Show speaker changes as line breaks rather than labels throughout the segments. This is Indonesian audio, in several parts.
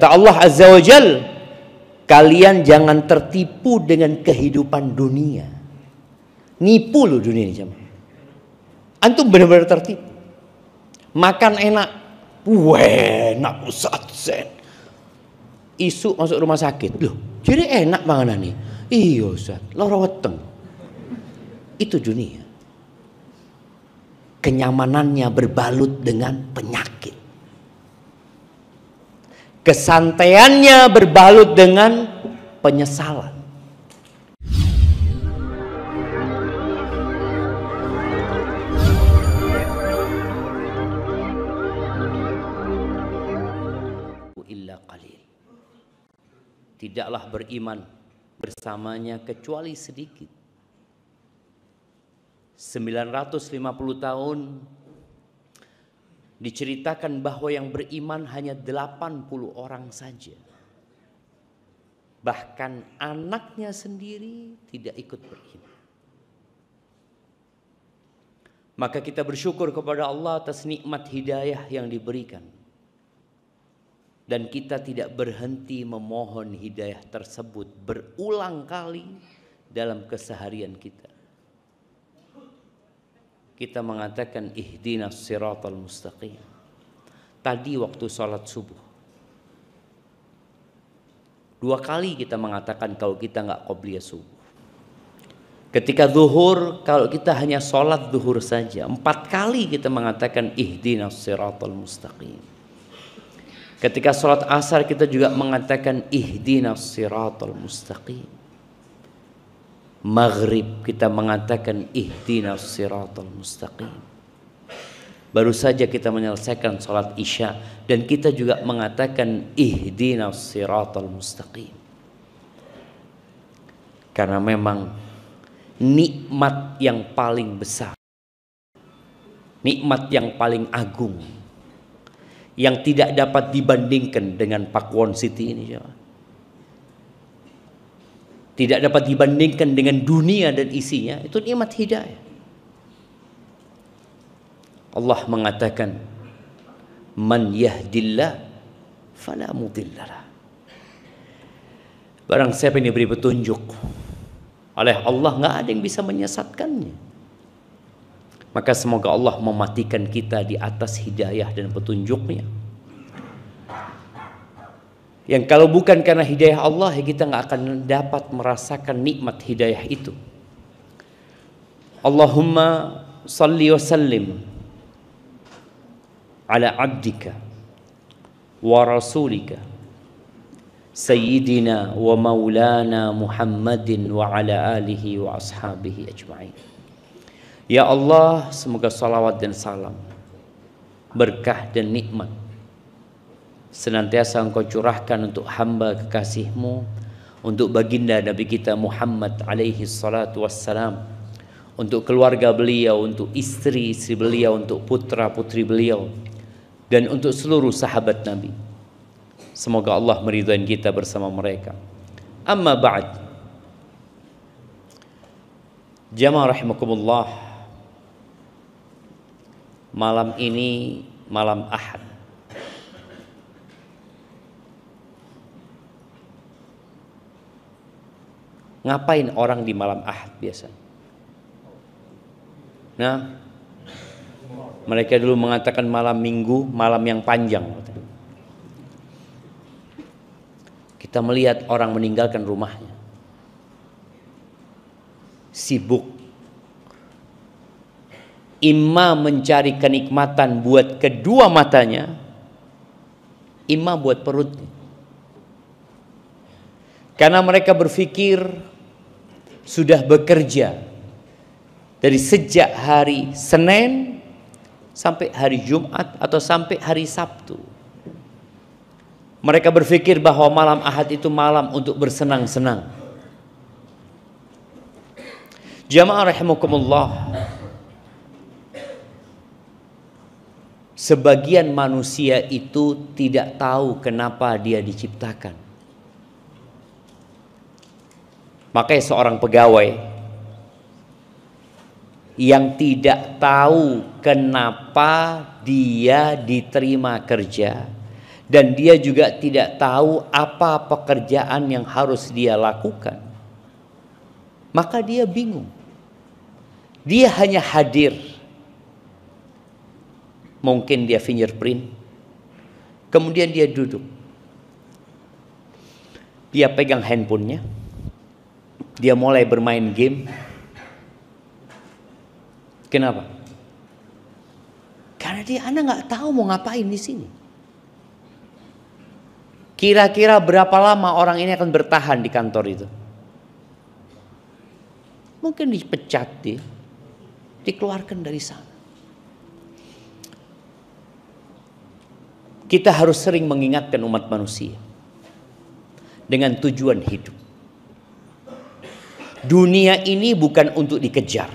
Kata Allah Azza wa Jal, kalian jangan tertipu dengan kehidupan dunia. Nipu loh dunia ini jemaah. Antum benar-benar tertipu. Makan enak. enak usat sen. Isu masuk rumah sakit. Loh, jadi enak makanan ini. Iya, Ustaz. Loro weteng. Itu dunia. Kenyamanannya berbalut dengan penyakit. Kesantaiannya berbalut dengan penyesalan. Tidaklah beriman bersamanya kecuali sedikit. 950 tahun diceritakan bahwa yang beriman hanya 80 orang saja. Bahkan anaknya sendiri tidak ikut beriman. Maka kita bersyukur kepada Allah atas nikmat hidayah yang diberikan. Dan kita tidak berhenti memohon hidayah tersebut berulang kali dalam keseharian kita kita mengatakan ihdina siratal mustaqim. Tadi waktu sholat subuh. Dua kali kita mengatakan kalau kita nggak qobliyah subuh. Ketika zuhur, kalau kita hanya sholat zuhur saja. Empat kali kita mengatakan ihdina siratal mustaqim. Ketika sholat asar kita juga mengatakan ihdina siratal mustaqim maghrib kita mengatakan ihdinas siratal mustaqim. Baru saja kita menyelesaikan sholat isya dan kita juga mengatakan ihdinas siratal mustaqim. Karena memang nikmat yang paling besar nikmat yang paling agung yang tidak dapat dibandingkan dengan Pakwon City ini tidak dapat dibandingkan dengan dunia dan isinya itu nikmat hidayah Allah mengatakan man yahdillah fala mudhillalah barang siapa yang diberi petunjuk oleh Allah nggak ada yang bisa menyesatkannya maka semoga Allah mematikan kita di atas hidayah dan petunjuknya yang kalau bukan karena hidayah Allah ya kita nggak akan dapat merasakan nikmat hidayah itu. Allahumma salli wa sallim ala abdika wa rasulika sayyidina wa maulana Muhammadin wa ala alihi wa ashabihi ajma'in. Ya Allah, semoga salawat dan salam, berkah dan nikmat senantiasa engkau curahkan untuk hamba kekasihmu untuk baginda Nabi kita Muhammad alaihi salatu wassalam untuk keluarga beliau, untuk istri-istri beliau, untuk putra-putri beliau dan untuk seluruh sahabat Nabi. Semoga Allah meridhai kita bersama mereka. Amma ba'd. Jamaah rahimakumullah. Malam ini malam Ahad. Ngapain orang di malam Ahad biasa? Nah, mereka dulu mengatakan malam Minggu, malam yang panjang. Kita melihat orang meninggalkan rumahnya. Sibuk. Ima mencari kenikmatan buat kedua matanya. Ima buat perutnya. Karena mereka berpikir sudah bekerja dari sejak hari Senin sampai hari Jumat atau sampai hari Sabtu. Mereka berpikir bahwa malam Ahad itu malam untuk bersenang-senang. Jamaah rahimakumullah. Sebagian manusia itu tidak tahu kenapa dia diciptakan. Makanya seorang pegawai yang tidak tahu kenapa dia diterima kerja dan dia juga tidak tahu apa pekerjaan yang harus dia lakukan. Maka dia bingung. Dia hanya hadir. Mungkin dia fingerprint. Kemudian dia duduk. Dia pegang handphonenya dia mulai bermain game? Kenapa? Karena dia Anda nggak tahu mau ngapain di sini. Kira-kira berapa lama orang ini akan bertahan di kantor itu? Mungkin dipecat dia, dikeluarkan dari sana. Kita harus sering mengingatkan umat manusia dengan tujuan hidup. Dunia ini bukan untuk dikejar.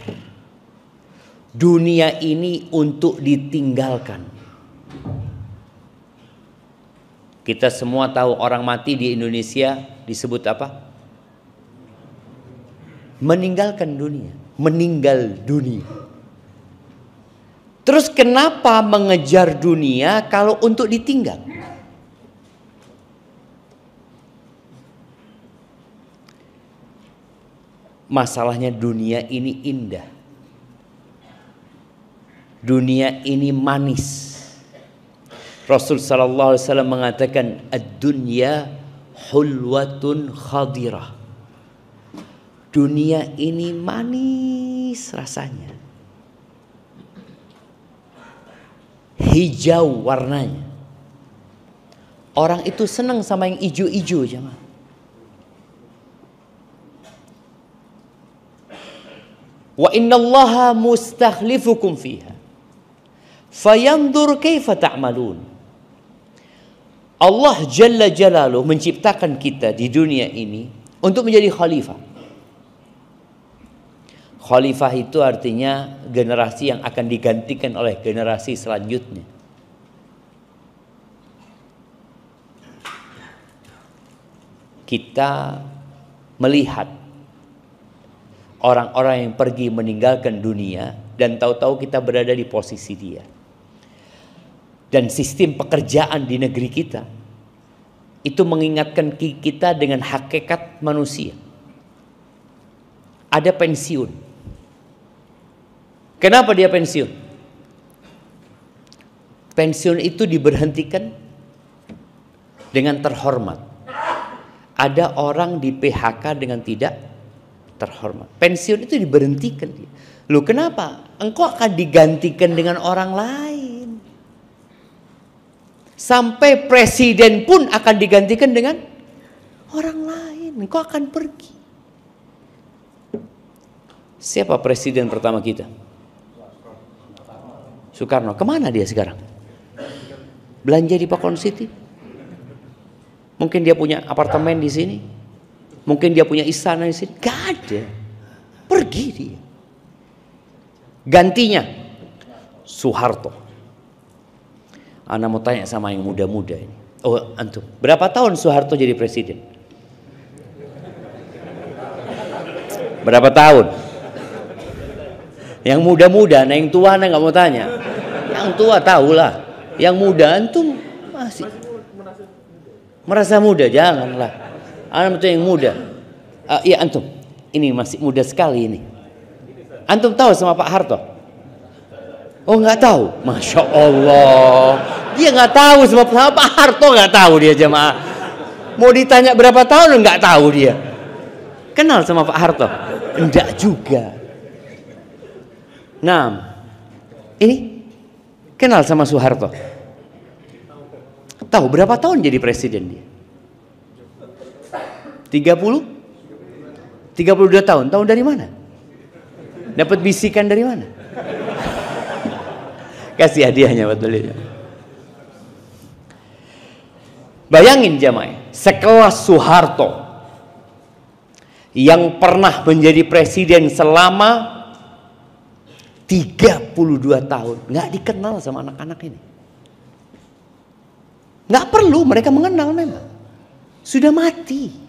Dunia ini untuk ditinggalkan. Kita semua tahu orang mati di Indonesia disebut apa? Meninggalkan dunia, meninggal dunia. Terus kenapa mengejar dunia kalau untuk ditinggal? Masalahnya dunia ini indah. Dunia ini manis. Rasul sallallahu alaihi wasallam mengatakan ad-dunya hulwatun khadirah. Dunia ini manis rasanya. Hijau warnanya. Orang itu senang sama yang ijo-ijo jemaah. Wa innallaha mustakhlifukum fiha. Fayandur kaifa ta'malun. Allah Jalla jalalu menciptakan kita di dunia ini untuk menjadi khalifah. Khalifah itu artinya generasi yang akan digantikan oleh generasi selanjutnya. Kita melihat orang-orang yang pergi meninggalkan dunia dan tahu-tahu kita berada di posisi dia. Dan sistem pekerjaan di negeri kita itu mengingatkan kita dengan hakikat manusia. Ada pensiun. Kenapa dia pensiun? Pensiun itu diberhentikan dengan terhormat. Ada orang di PHK dengan tidak terhormat. Pensiun itu diberhentikan. Lu kenapa? Engkau akan digantikan dengan orang lain. Sampai presiden pun akan digantikan dengan orang lain. Engkau akan pergi. Siapa presiden pertama kita? Soekarno. Kemana dia sekarang? Belanja di Pakon City? Mungkin dia punya apartemen di sini Mungkin dia punya istana di sini. Gak ada. Pergi dia. Gantinya Soeharto. Anak mau tanya sama yang muda-muda ini. Oh, antum. Berapa tahun Soeharto jadi presiden? Berapa tahun? Yang muda-muda, nah yang tua nah nggak mau tanya. Yang tua tahulah. Yang muda antum masih merasa muda janganlah anak muda yang muda uh, iya antum ini masih muda sekali ini antum tahu sama Pak Harto oh nggak tahu masya Allah dia nggak tahu sama Pak Harto nggak tahu dia jemaah mau ditanya berapa tahun nggak tahu dia kenal sama Pak Harto enggak juga nah ini kenal sama Soeharto tahu berapa tahun jadi presiden dia 30? 32 tahun. tahun dari mana? Dapat bisikan dari mana? Kasih hadiahnya buat beliau. Bayangin jamai, sekelas Soeharto yang pernah menjadi presiden selama 32 tahun nggak dikenal sama anak-anak ini nggak perlu mereka mengenal memang sudah mati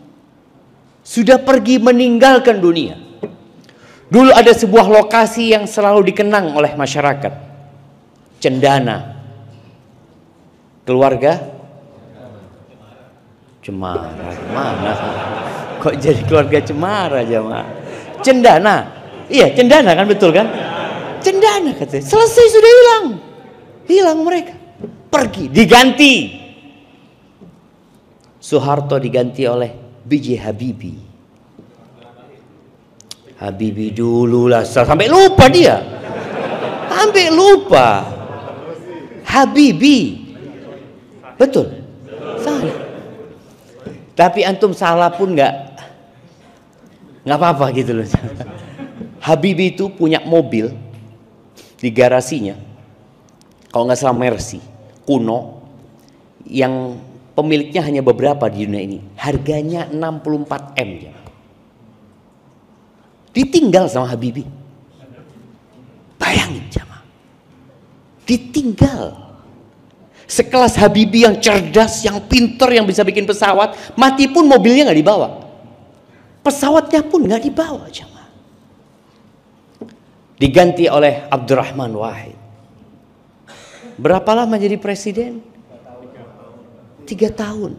sudah pergi meninggalkan dunia. Dulu ada sebuah lokasi yang selalu dikenang oleh masyarakat. Cendana. Keluarga Cemara. Mana? Kok jadi keluarga Cemara jemaah? Cendana. Iya, cendana kan betul kan? Cendana katanya. Selesai sudah hilang. Hilang mereka. Pergi, diganti. Soeharto diganti oleh biji Habibi. Habibi dulu lah sampai lupa dia. Sampai lupa. Habibi. Betul. Salah. Tapi antum salah pun nggak nggak apa-apa gitu loh. Habibi itu punya mobil di garasinya. Kalau nggak salah Mercy kuno yang pemiliknya hanya beberapa di dunia ini. Harganya 64 M. Ditinggal sama Habibi. Bayangin jamaah. Ditinggal. Sekelas Habibi yang cerdas, yang pinter, yang bisa bikin pesawat, mati pun mobilnya nggak dibawa. Pesawatnya pun nggak dibawa jamaah. Diganti oleh Abdurrahman Wahid. Berapa lama jadi presiden? tiga tahun.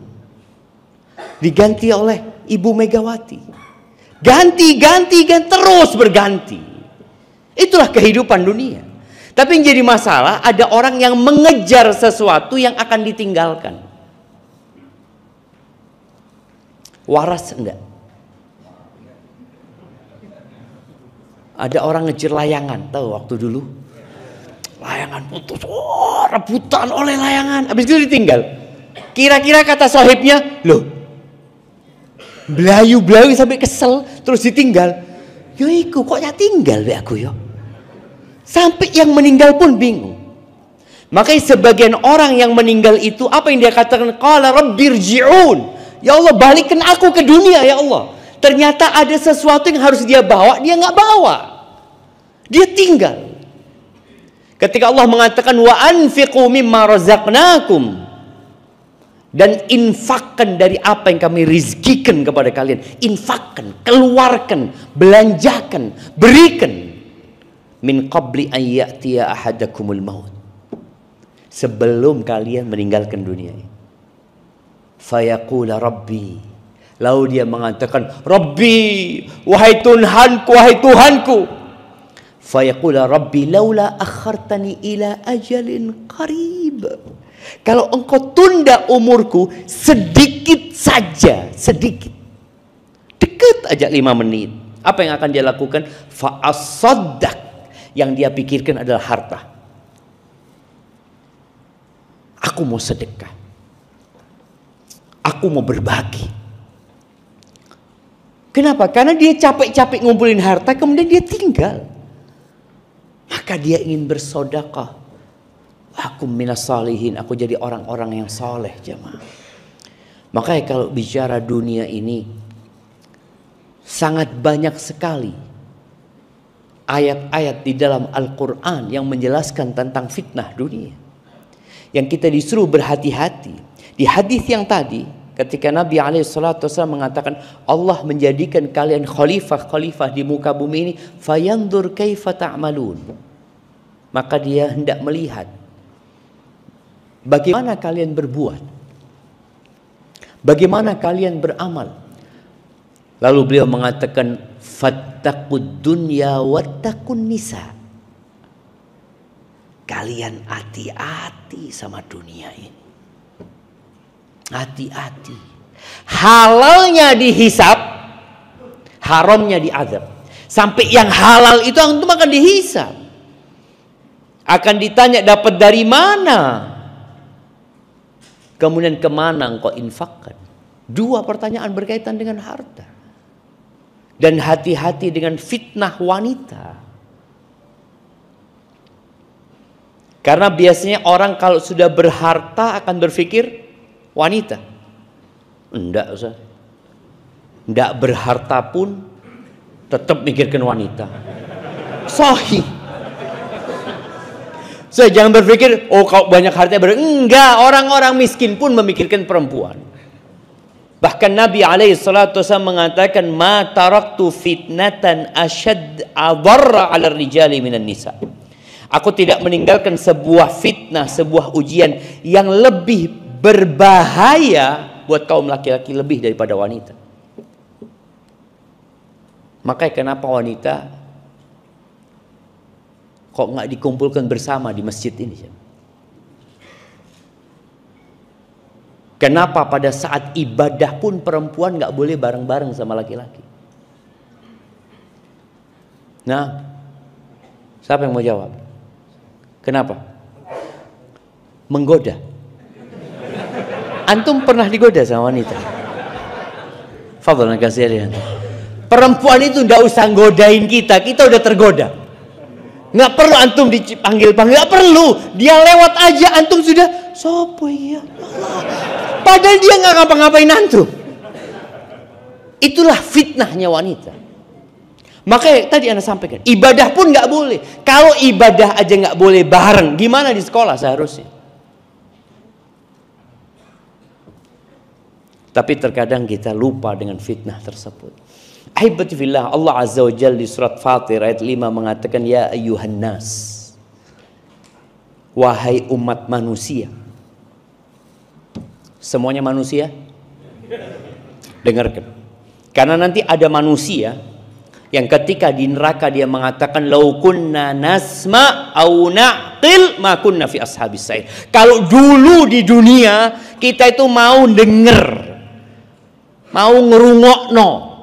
Diganti oleh Ibu Megawati. Ganti, ganti, ganti, terus berganti. Itulah kehidupan dunia. Tapi yang jadi masalah ada orang yang mengejar sesuatu yang akan ditinggalkan. Waras enggak? Ada orang ngejar layangan, tahu waktu dulu? Layangan putus, oh, rebutan oleh layangan. Habis itu ditinggal. Kira-kira kata sahibnya, loh, belayu-belayu sampai kesel, terus ditinggal. Yo ya iku kok ya tinggal be aku yo. Ya? Sampai yang meninggal pun bingung. Makanya sebagian orang yang meninggal itu apa yang dia katakan? Qala rabbirji'un. Ya Allah balikkan aku ke dunia ya Allah. Ternyata ada sesuatu yang harus dia bawa, dia nggak bawa. Dia tinggal. Ketika Allah mengatakan wa anfiqu mimma razaqnakum dan infakkan dari apa yang kami rizkikan kepada kalian. Infakkan, keluarkan, belanjakan, berikan. Min qabli ayyatiya ahadakumul maut. Sebelum kalian meninggalkan dunia ini. Fayaqula Rabbi. Lalu dia mengatakan, Rabbi, wahai Tuhanku, wahai Tuhanku. Fayaqula Rabbi, laula akhartani ila ajalin qarib. Kalau engkau tunda umurku sedikit saja, sedikit. dekat aja lima menit. Apa yang akan dia lakukan? Faasodak Yang dia pikirkan adalah harta. Aku mau sedekah. Aku mau berbagi. Kenapa? Karena dia capek-capek ngumpulin harta kemudian dia tinggal. Maka dia ingin bersodakah Aku minas salihin. Aku jadi orang-orang yang soleh jemaah. Makanya kalau bicara dunia ini sangat banyak sekali ayat-ayat di dalam Al-Quran yang menjelaskan tentang fitnah dunia. Yang kita disuruh berhati-hati. Di hadis yang tadi ketika Nabi SAW mengatakan Allah menjadikan kalian khalifah-khalifah di muka bumi ini fayandur kaifa ta'malun maka dia hendak melihat Bagaimana kalian berbuat? Bagaimana kalian beramal? Lalu beliau mengatakan fattaqud dunya wattaqun nisa. Kalian hati-hati sama dunia ini. Hati-hati. Halalnya dihisap, haramnya diazab. Sampai yang halal itu antum akan dihisap. Akan ditanya dapat dari mana? Kemudian kemana engkau infakkan? Dua pertanyaan berkaitan dengan harta. Dan hati-hati dengan fitnah wanita. Karena biasanya orang kalau sudah berharta akan berpikir wanita. Enggak usah. Enggak berharta pun tetap mikirkan wanita. Sahih. Saya so, jangan berpikir, oh kau banyak harta ber enggak, orang-orang miskin pun memikirkan perempuan. Bahkan Nabi alaihi salatu wasallam mengatakan ma taraktu fitnatan ashad adarra 'ala rijali minan nisa. Aku tidak meninggalkan sebuah fitnah, sebuah ujian yang lebih berbahaya buat kaum laki-laki lebih daripada wanita. Makanya kenapa wanita kok nggak dikumpulkan bersama di masjid ini? Kenapa pada saat ibadah pun perempuan nggak boleh bareng-bareng sama laki-laki? Nah, siapa yang mau jawab? Kenapa? Menggoda. Antum pernah digoda sama wanita? Fadlan kasih Perempuan itu nggak usah godain kita, kita udah tergoda. Nggak perlu antum dipanggil-panggil, nggak perlu. Dia lewat aja antum sudah sopo ya Padahal dia nggak ngapa-ngapain antum. Itulah fitnahnya wanita. Makanya tadi anda sampaikan, ibadah pun nggak boleh. Kalau ibadah aja nggak boleh bareng, gimana di sekolah seharusnya? Tapi terkadang kita lupa dengan fitnah tersebut. Ahibati fillah Allah Azza wa Jalla di surat Fatir ayat 5 mengatakan ya ayyuhan nas wahai umat manusia semuanya manusia dengarkan karena nanti ada manusia yang ketika di neraka dia mengatakan lau kunna nasma au naqil ma kunna fi ashabis sa'ir kalau dulu di dunia kita itu mau dengar, mau ngerungokno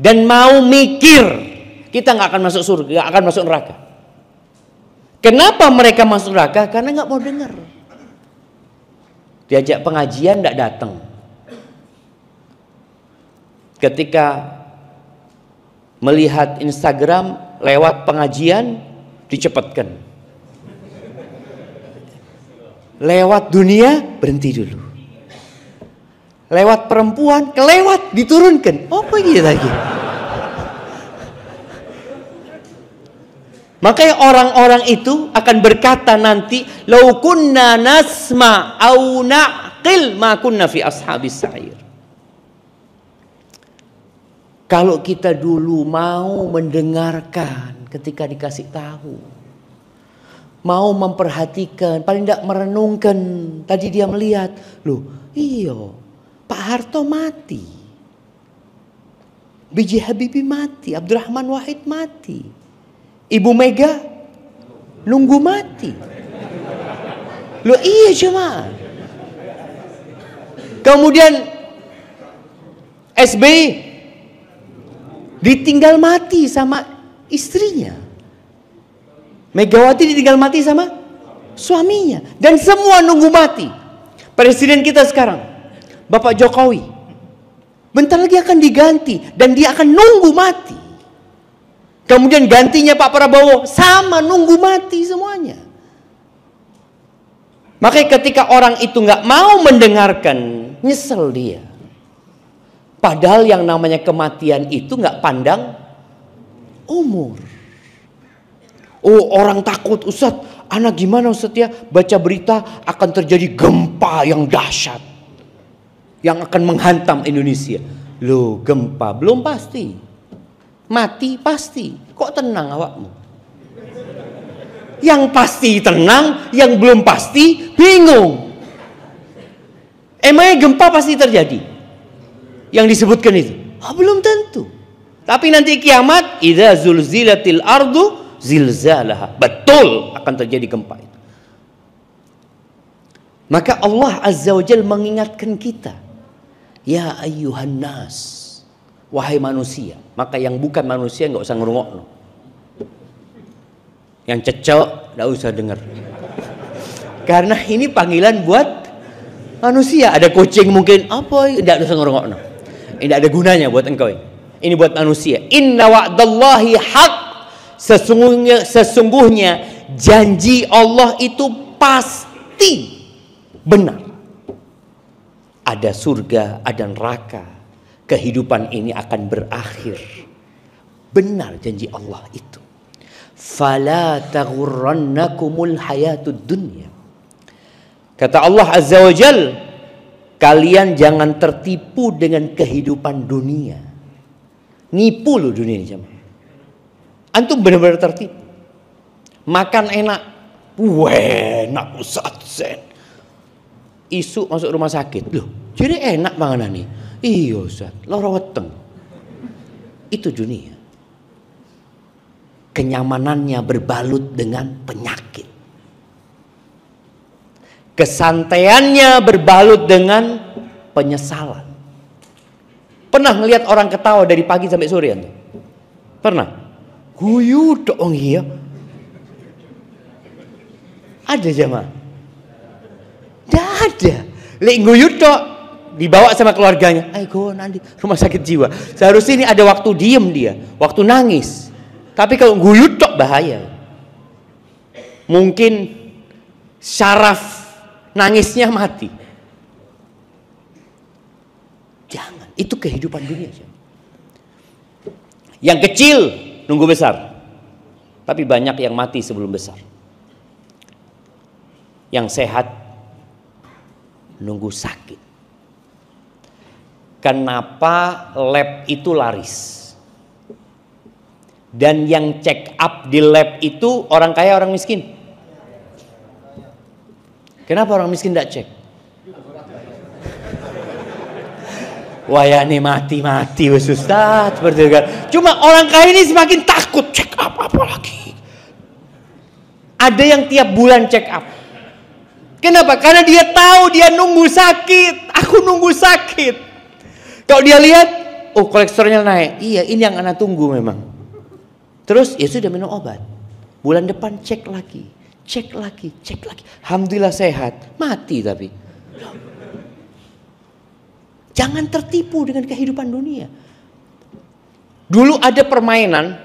dan mau mikir, kita nggak akan masuk surga, gak akan masuk neraka. Kenapa mereka masuk neraka? Karena nggak mau dengar. Diajak pengajian nggak datang. Ketika melihat Instagram lewat pengajian dicepatkan. Lewat dunia berhenti dulu lewat perempuan, kelewat diturunkan. Apa gitu lagi? Makanya orang-orang itu akan berkata nanti, laukunna nasma au naqil ma kunna fi ashabis sa'ir." Kalau kita dulu mau mendengarkan ketika dikasih tahu, mau memperhatikan, paling tidak merenungkan. Tadi dia melihat, loh, iyo, Pak Harto mati. B.J. Habibie mati, Abdurrahman Wahid mati. Ibu Mega nunggu mati. Lo iya cuma. Kemudian sb ditinggal mati sama istrinya. Megawati ditinggal mati sama suaminya dan semua nunggu mati. Presiden kita sekarang Bapak Jokowi. Bentar lagi akan diganti dan dia akan nunggu mati. Kemudian gantinya Pak Prabowo sama nunggu mati semuanya. Makanya ketika orang itu nggak mau mendengarkan, nyesel dia. Padahal yang namanya kematian itu nggak pandang umur. Oh orang takut Ustaz, anak gimana Ustaz ya baca berita akan terjadi gempa yang dahsyat yang akan menghantam Indonesia. lo gempa belum pasti. Mati pasti. Kok tenang awakmu? Yang pasti tenang, yang belum pasti bingung. Emangnya gempa pasti terjadi? Yang disebutkan itu. Oh, belum tentu. Tapi nanti kiamat, idza zulzilatil ardu zilzalaha. Betul akan terjadi gempa itu. Maka Allah Azza wa Jal mengingatkan kita Ya ayuhan nas. Wahai manusia. Maka yang bukan manusia nggak usah ngerungok. No. Yang cecok nggak usah dengar. Karena ini panggilan buat manusia. Ada kucing mungkin apa? Nggak usah ngerungok. No. Ini ada gunanya buat engkau ini. Ini buat manusia. Inna wa'dallahi haq. Sesungguhnya, sesungguhnya janji Allah itu pasti benar ada surga, ada neraka. Kehidupan ini akan berakhir. Benar janji Allah itu. Fala taghurrannakumul hayatud dunya. Kata Allah Azza wa Jal, kalian jangan tertipu dengan kehidupan dunia. Nipu lo dunia ini Antum benar-benar tertipu. Makan enak. Wah, enak usah Isu masuk rumah sakit. Loh, jadi enak manganan nih. Iya Ustaz, loro weteng. Itu dunia. Kenyamanannya berbalut dengan penyakit. Kesantaiannya berbalut dengan penyesalan. Pernah ngelihat orang ketawa dari pagi sampai sore Ya? Pernah? Guyu dong iya. Ada jamaah? Tidak ada. Lek guyu dong dibawa sama keluarganya ayo nanti rumah sakit jiwa seharusnya ini ada waktu diem dia waktu nangis tapi kalau guyut tok bahaya mungkin syaraf nangisnya mati jangan itu kehidupan dunia yang kecil nunggu besar tapi banyak yang mati sebelum besar yang sehat nunggu sakit kenapa lab itu laris. Dan yang check up di lab itu orang kaya orang miskin. Kenapa orang miskin tidak cek? Wah ya ini mati-mati Ustaz seperti itu kan. Cuma orang kaya ini semakin takut check up apalagi. Ada yang tiap bulan check up. Kenapa? Karena dia tahu dia nunggu sakit. Aku nunggu sakit. Kalau dia lihat, oh kolesterolnya naik. Iya, ini yang anak tunggu memang. Terus ya sudah minum obat. Bulan depan cek lagi, cek lagi, cek lagi. Alhamdulillah sehat. Mati tapi. Jangan tertipu dengan kehidupan dunia. Dulu ada permainan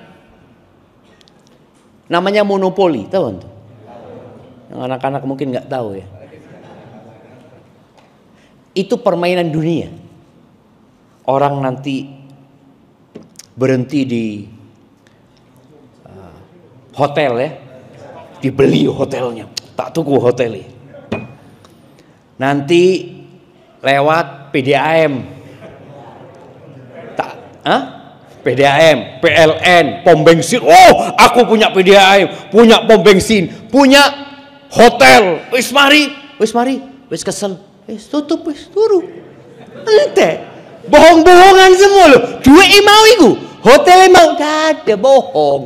namanya monopoli, tahu nggak? Yang anak-anak mungkin nggak tahu ya. Itu permainan dunia orang nanti berhenti di uh, hotel ya, dibeli hotelnya, tak tuku hotelnya. Nanti lewat PDAM, tak, huh? PDAM, PLN, pom bensin. Oh, aku punya PDAM, punya pom bensin, punya hotel. Wis mari, wis mari, wis kesel, wis tutup, wis turu. Ente, Bohong-bohongan semua lo. Duit mau iku. Hotel mau ada bohong.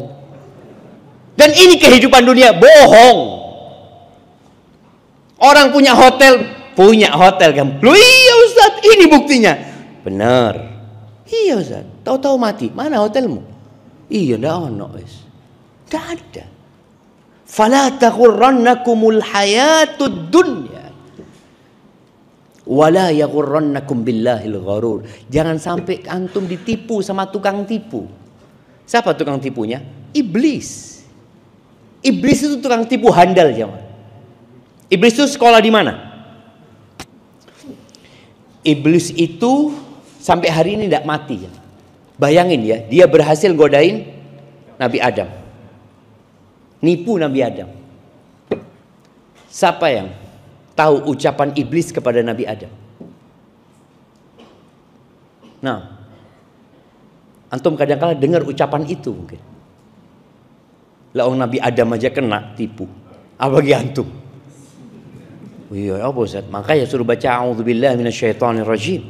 Dan ini kehidupan dunia bohong. Orang punya hotel, punya hotel kan. Lu iya Ustaz, ini buktinya. Benar. Iya Ustaz, tahu-tahu mati. Mana hotelmu? Iya ndak ono wis. Ndak ada. Fala taghurrannakumul hayatud dunya wala yaghurrannakum billahil gharur. Jangan sampai antum ditipu sama tukang tipu. Siapa tukang tipunya? Iblis. Iblis itu tukang tipu handal, jemaah. Iblis itu sekolah di mana? Iblis itu sampai hari ini tidak mati. Ya. Bayangin ya, dia berhasil godain Nabi Adam. Nipu Nabi Adam. Siapa yang tahu ucapan iblis kepada Nabi Adam. Nah, antum kadang-kala -kadang dengar ucapan itu mungkin. Lah orang Nabi Adam aja kena tipu. Apa bagi antum? Iya, apa Ustaz? Makanya suruh baca auzubillahi minasyaitonirrajim.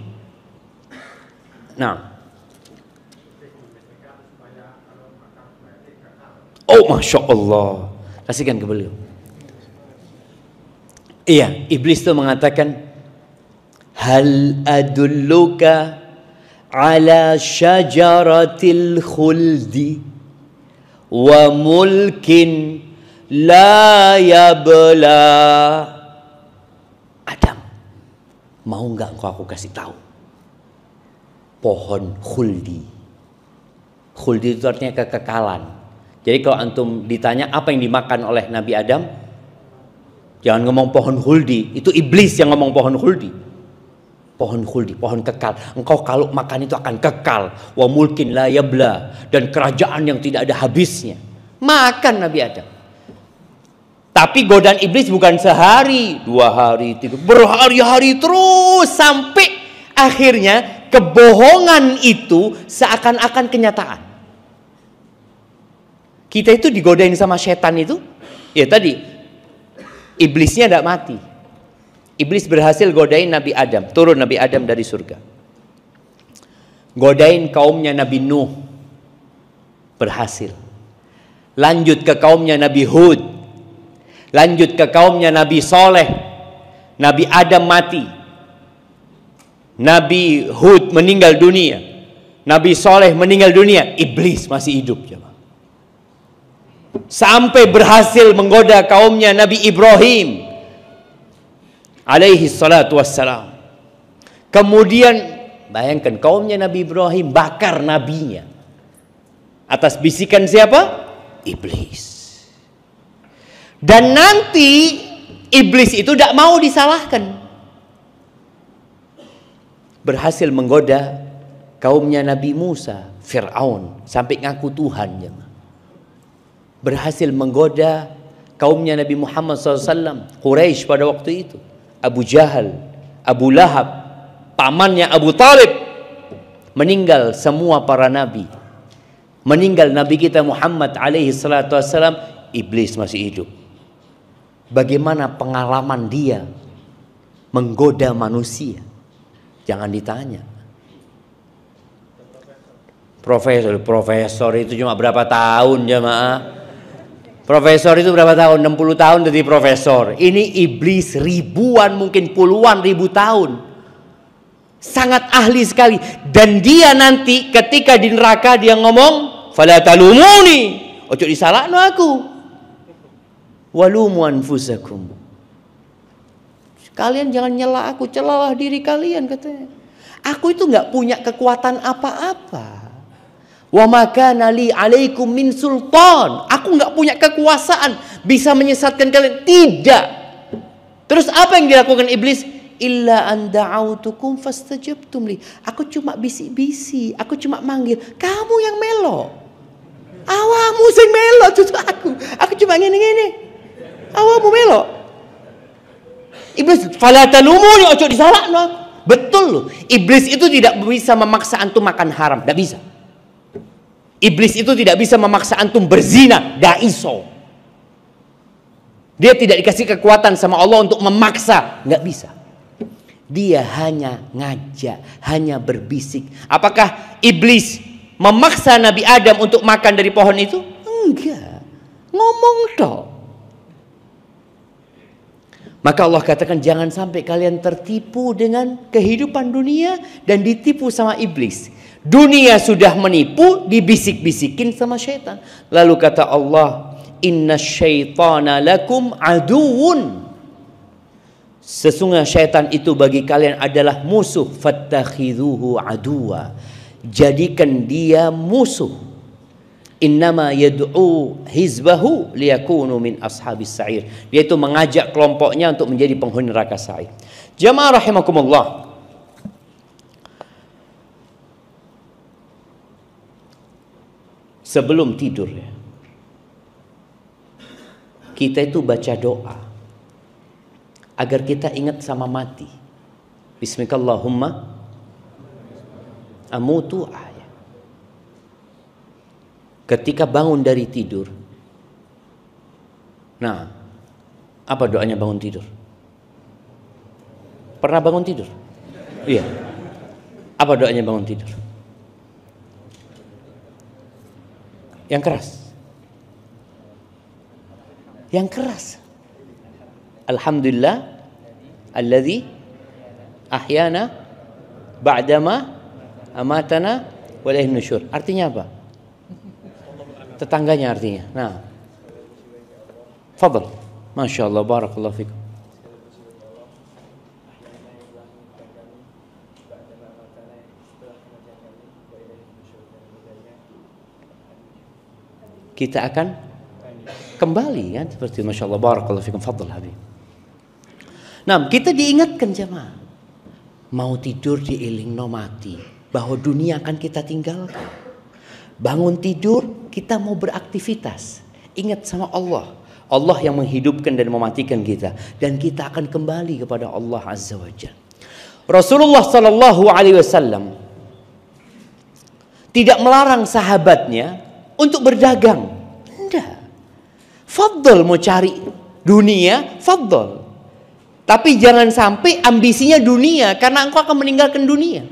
Nah, Oh Masya Allah Kasihkan ke beliau Iya, iblis itu mengatakan hal adulluka ala syajaratil khuldi wa mulkin la yabla Adam mau enggak Kau aku kasih tahu pohon khuldi khuldi itu artinya kekekalan jadi kalau antum ditanya apa yang dimakan oleh Nabi Adam Jangan ngomong pohon huldi, itu iblis yang ngomong pohon huldi. Pohon huldi, pohon kekal. Engkau kalau makan itu akan kekal. Wa mulkin la yabla. Dan kerajaan yang tidak ada habisnya. Makan Nabi Adam. Tapi godaan iblis bukan sehari, dua hari, tiga, berhari-hari terus sampai akhirnya kebohongan itu seakan-akan kenyataan. Kita itu digodain sama setan itu, ya tadi Iblisnya tidak mati. Iblis berhasil godain Nabi Adam, turun Nabi Adam dari surga. Godain kaumnya Nabi Nuh, berhasil. Lanjut ke kaumnya Nabi Hud, lanjut ke kaumnya Nabi Soleh, Nabi Adam mati, Nabi Hud meninggal dunia, Nabi Soleh meninggal dunia, iblis masih hidup. Coba sampai berhasil menggoda kaumnya Nabi Ibrahim alaihi salatu wassalam. Kemudian bayangkan kaumnya Nabi Ibrahim bakar nabinya atas bisikan siapa? Iblis. Dan nanti iblis itu tidak mau disalahkan. Berhasil menggoda kaumnya Nabi Musa, Fir'aun, sampai ngaku Tuhan. Jemaah berhasil menggoda kaumnya Nabi Muhammad SAW, Quraisy pada waktu itu, Abu Jahal, Abu Lahab, pamannya Abu Talib, meninggal semua para nabi, meninggal Nabi kita Muhammad alaihi salatu wassalam, iblis masih hidup. Bagaimana pengalaman dia menggoda manusia? Jangan ditanya. Profesor, profesor itu cuma berapa tahun jamaah? Profesor itu berapa tahun? 60 tahun jadi profesor. Ini iblis ribuan mungkin puluhan ribu tahun. Sangat ahli sekali. Dan dia nanti ketika di neraka dia ngomong, "Fala talumuni." Ojo disalahno aku. Walumu anfusakum. Kalian jangan nyela aku, celalah diri kalian katanya. Aku itu nggak punya kekuatan apa-apa. Wa maka nali alaikum min sultan. Aku nggak punya kekuasaan bisa menyesatkan kalian. Tidak. Terus apa yang dilakukan iblis? Illa anda autukum fastajabtum li. Aku cuma bisi-bisi, aku cuma manggil. Kamu yang melo. Awamu sing melo cucu aku. Aku cuma ngene-ngene. Awamu melo. Iblis fala yang ojo disalahkan. Betul loh. Iblis itu tidak bisa memaksa antum makan haram, tidak bisa. Iblis itu tidak bisa memaksa antum berzina, iso. Dia tidak dikasih kekuatan sama Allah untuk memaksa, nggak bisa. Dia hanya ngajak, hanya berbisik. Apakah iblis memaksa Nabi Adam untuk makan dari pohon itu? Enggak. Ngomong dong. Maka Allah katakan jangan sampai kalian tertipu dengan kehidupan dunia dan ditipu sama iblis. Dunia sudah menipu, dibisik-bisikin sama syaitan. Lalu kata Allah, Inna syaitana lakum aduun. Sesungguhnya syaitan itu bagi kalian adalah musuh. Fattakhiduhu aduwa. Jadikan dia musuh. Innama yad'u hizbahu liyakunu min ashabis sa'ir. Dia itu mengajak kelompoknya untuk menjadi penghuni neraka sa'ir. Jamaah rahimakumullah. sebelum tidur ya. Kita itu baca doa agar kita ingat sama mati. Bismillahirrahmanirrahim. Amutu ya. Ketika bangun dari tidur. Nah, apa doanya bangun tidur? Pernah bangun tidur? Iya. Apa doanya bangun tidur? Yang keras. Yang keras. Alhamdulillah alladzi ahyana ba'dama amatana wa nusyur. Artinya apa? Tetangganya artinya. Nah. Fadl. Masya Allah, barakallahu fikum. kita akan kembali kan seperti masya Allah barakallahu fikum fadl habib. Nah kita diingatkan jemaah mau tidur diiling no mati bahwa dunia akan kita tinggalkan. Bangun tidur kita mau beraktivitas ingat sama Allah. Allah yang menghidupkan dan mematikan kita dan kita akan kembali kepada Allah Azza wa Jalla. Rasulullah sallallahu alaihi wasallam tidak melarang sahabatnya untuk berdagang. Tidak. Fadl mau cari dunia, fadl. Tapi jangan sampai ambisinya dunia karena engkau akan meninggalkan dunia.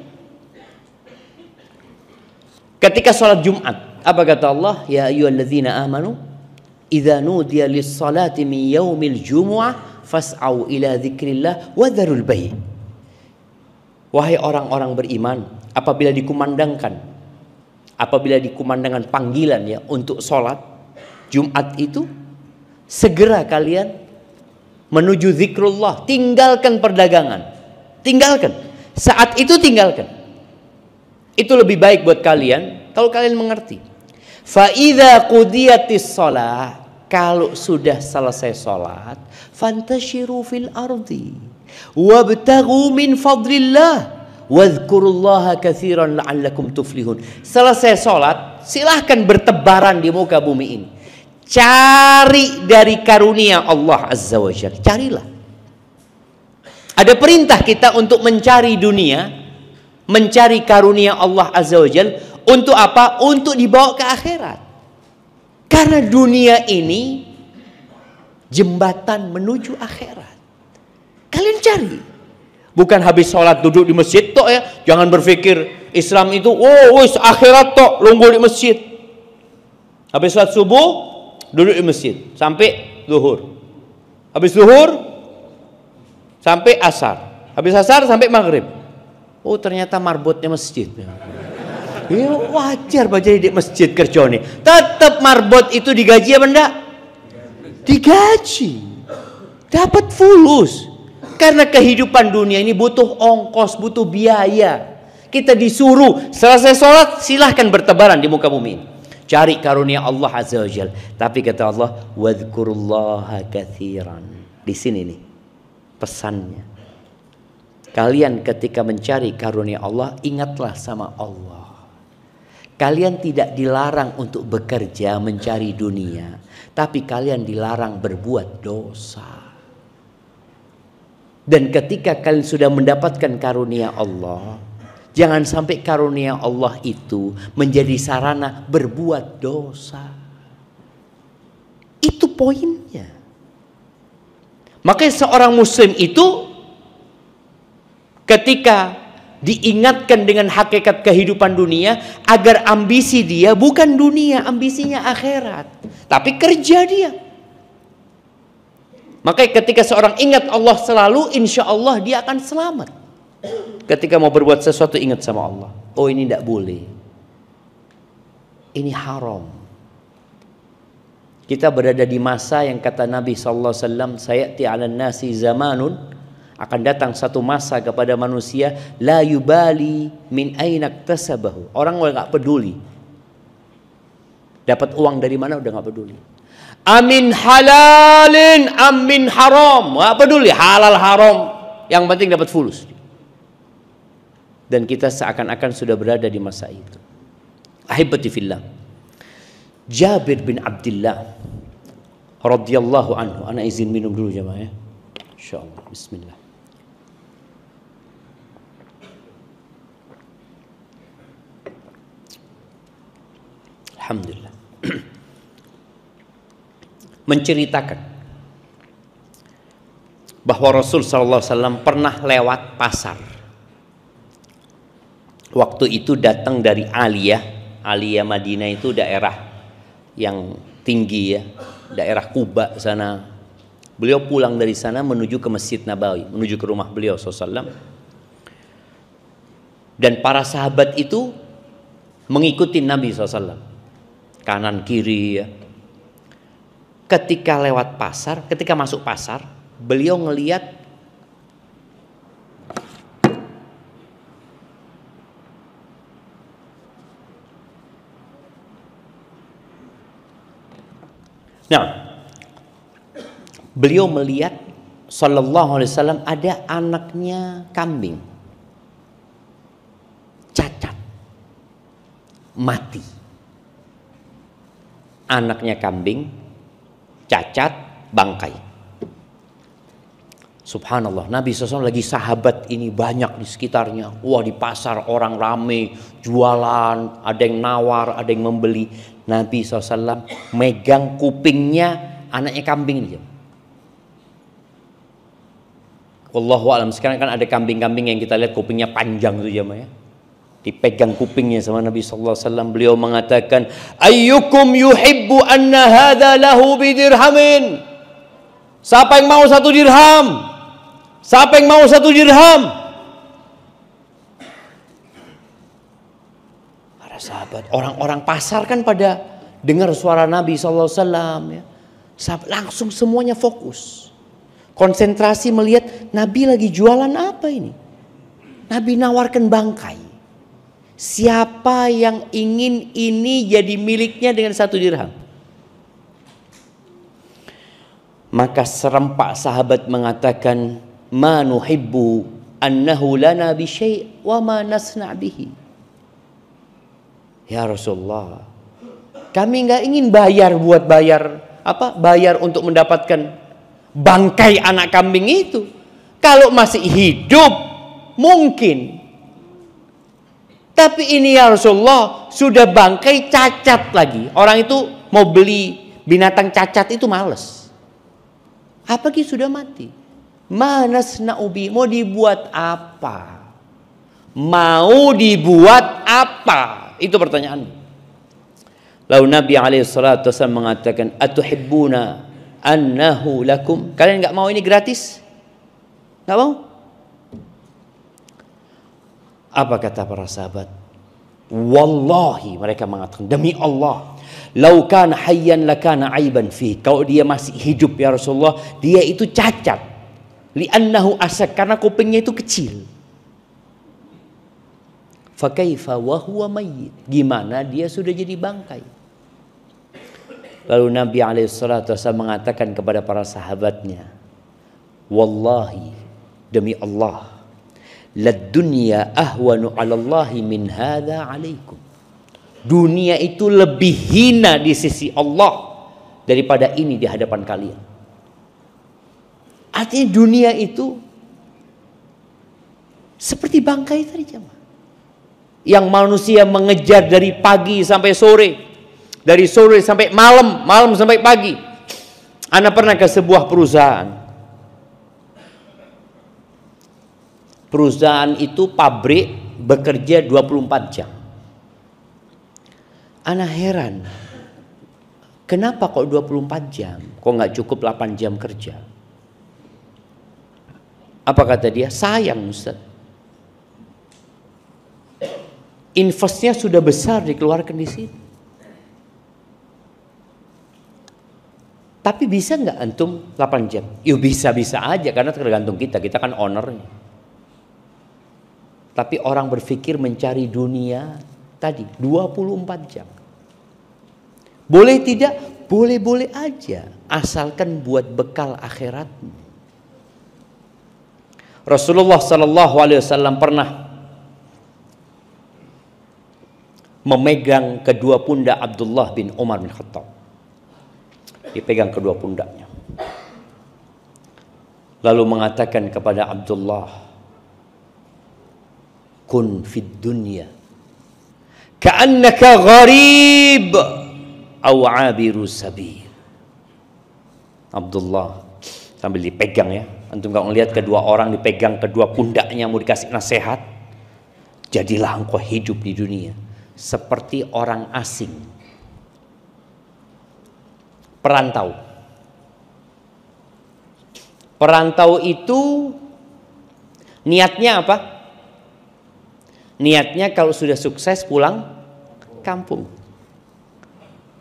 Ketika sholat Jumat, apa kata Allah? Ya ayyuhalladzina amanu idza nudiya lis-salati min yaumil jumu'ah fas'au ila dzikrillah wa dzarul bayi. Wahai orang-orang beriman, apabila dikumandangkan apabila dikumandangkan panggilan ya untuk sholat Jumat itu segera kalian menuju zikrullah tinggalkan perdagangan tinggalkan saat itu tinggalkan itu lebih baik buat kalian kalau kalian mengerti faida qudiyatis sholat kalau sudah selesai sholat fantashiru fil ardi wabtagu min fadlillah Wadhkurullaha kathiran la'allakum tuflihun. Selesai sholat, silahkan bertebaran di muka bumi ini. Cari dari karunia Allah Azza wa Jal. Carilah. Ada perintah kita untuk mencari dunia, mencari karunia Allah Azza wa Jal. Untuk apa? Untuk dibawa ke akhirat. Karena dunia ini jembatan menuju akhirat. Kalian cari. Bukan habis sholat duduk di masjid toh ya. Jangan berpikir Islam itu oh wis akhirat toh lunggu di masjid. Habis sholat subuh duduk di masjid sampai zuhur. Habis zuhur sampai asar. Habis asar sampai maghrib. Oh ternyata marbotnya masjid. Ya wajar baca di masjid kerja nih. Tetap marbot itu digaji ya benda? Digaji. Dapat fulus. Karena kehidupan dunia ini butuh ongkos, butuh biaya. Kita disuruh selesai sholat silahkan bertebaran di muka bumi. Cari karunia Allah Azza wa Jal. Tapi kata Allah, wadhkurullaha kathiran. Di sini nih pesannya. Kalian ketika mencari karunia Allah, ingatlah sama Allah. Kalian tidak dilarang untuk bekerja mencari dunia, tapi kalian dilarang berbuat dosa. Dan ketika kalian sudah mendapatkan karunia Allah, jangan sampai karunia Allah itu menjadi sarana berbuat dosa. Itu poinnya. Makanya seorang muslim itu ketika diingatkan dengan hakikat kehidupan dunia agar ambisi dia bukan dunia, ambisinya akhirat, tapi kerja dia. Maka ketika seorang ingat Allah selalu, insya Allah dia akan selamat. Ketika mau berbuat sesuatu ingat sama Allah. Oh ini tidak boleh. Ini haram. Kita berada di masa yang kata Nabi Sallallahu Alaihi Wasallam, saya ala nasi zamanun akan datang satu masa kepada manusia la yubali min ainak tasabahu. Orang nggak peduli. Dapat uang dari mana udah nggak peduli. Amin halalin, amin haram. Gak peduli halal haram. Yang penting dapat fulus. Dan kita seakan-akan sudah berada di masa itu. Ahibati fillah. Jabir bin Abdullah radhiyallahu anhu. Ana izin minum dulu jemaah ya. Insyaallah. Bismillah. Alhamdulillah. menceritakan bahwa Rasul Sallallahu Alaihi pernah lewat pasar. Waktu itu datang dari Aliyah, Aliyah Madinah itu daerah yang tinggi ya, daerah Kuba sana. Beliau pulang dari sana menuju ke Masjid Nabawi, menuju ke rumah beliau SAW. Dan para sahabat itu mengikuti Nabi SAW. Kanan kiri ya, ketika lewat pasar, ketika masuk pasar, beliau ngeliat Nah, beliau melihat Sallallahu Alaihi Wasallam ada anaknya kambing cacat mati. Anaknya kambing cacat, bangkai. Subhanallah, Nabi SAW lagi sahabat ini banyak di sekitarnya. Wah di pasar orang rame, jualan, ada yang nawar, ada yang membeli. Nabi SAW megang kupingnya anaknya kambing ini. Ya. Wallahu alam sekarang kan ada kambing-kambing yang kita lihat kupingnya panjang tuh ya. ya dipegang kupingnya sama Nabi sallallahu alaihi wasallam beliau mengatakan ayyukum yuhibbu anna hadza lahu bidirhamin siapa yang mau satu dirham siapa yang mau satu dirham para sahabat orang-orang pasar kan pada dengar suara Nabi sallallahu alaihi wasallam ya langsung semuanya fokus konsentrasi melihat Nabi lagi jualan apa ini Nabi nawarkan bangkai Siapa yang ingin ini jadi miliknya dengan satu dirham? Maka serempak sahabat mengatakan, "Ma nuhibbu annahu lana bi syai' wa ma nasna' bihi." Ya Rasulullah, kami nggak ingin bayar buat bayar apa? Bayar untuk mendapatkan bangkai anak kambing itu. Kalau masih hidup, mungkin tapi ini ya Rasulullah sudah bangkai cacat lagi. Orang itu mau beli binatang cacat itu males. Apalagi sudah mati. Manas naubi mau dibuat apa? Mau dibuat apa? Itu pertanyaan. Lalu Nabi alaihi mengatakan atuhibbuna annahu lakum. Kalian nggak mau ini gratis? Nggak mau? Apa kata para sahabat? Wallahi mereka mengatakan demi Allah Laukan kana hayyan lakana aiban fi. Kalau dia masih hidup ya Rasulullah, dia itu cacat. Li'annahu asak karena kupingnya itu kecil. Fakaifa wa huwa mayyit. Gimana dia sudah jadi bangkai? Lalu Nabi alaihissalatu mengatakan kepada para sahabatnya, Wallahi demi Allah Ladunya ahwanu alallahi min hadha alaikum. Dunia itu lebih hina di sisi Allah daripada ini di hadapan kalian. Artinya dunia itu seperti bangkai tadi jemaah. Yang manusia mengejar dari pagi sampai sore. Dari sore sampai malam, malam sampai pagi. Anda pernah ke sebuah perusahaan perusahaan itu pabrik bekerja 24 jam. Anak heran, kenapa kok 24 jam? Kok nggak cukup 8 jam kerja? Apa kata dia? Sayang Ustaz. Investnya sudah besar dikeluarkan di sini. Tapi bisa nggak antum 8 jam? Yuk bisa-bisa aja karena tergantung kita, kita kan ownernya. Tapi orang berpikir mencari dunia tadi 24 jam. Boleh tidak? Boleh-boleh aja asalkan buat bekal akhirat. Rasulullah Shallallahu Alaihi Wasallam pernah memegang kedua pundak Abdullah bin Umar bin Khattab. Dipegang kedua pundaknya. Lalu mengatakan kepada Abdullah, kun fid dunya ka'annaka gharib aw abiru sabil Abdullah sambil dipegang ya antum kalau melihat kedua orang dipegang kedua pundaknya mau dikasih nasihat jadilah engkau hidup di dunia seperti orang asing perantau perantau itu niatnya apa Niatnya kalau sudah sukses pulang kampung.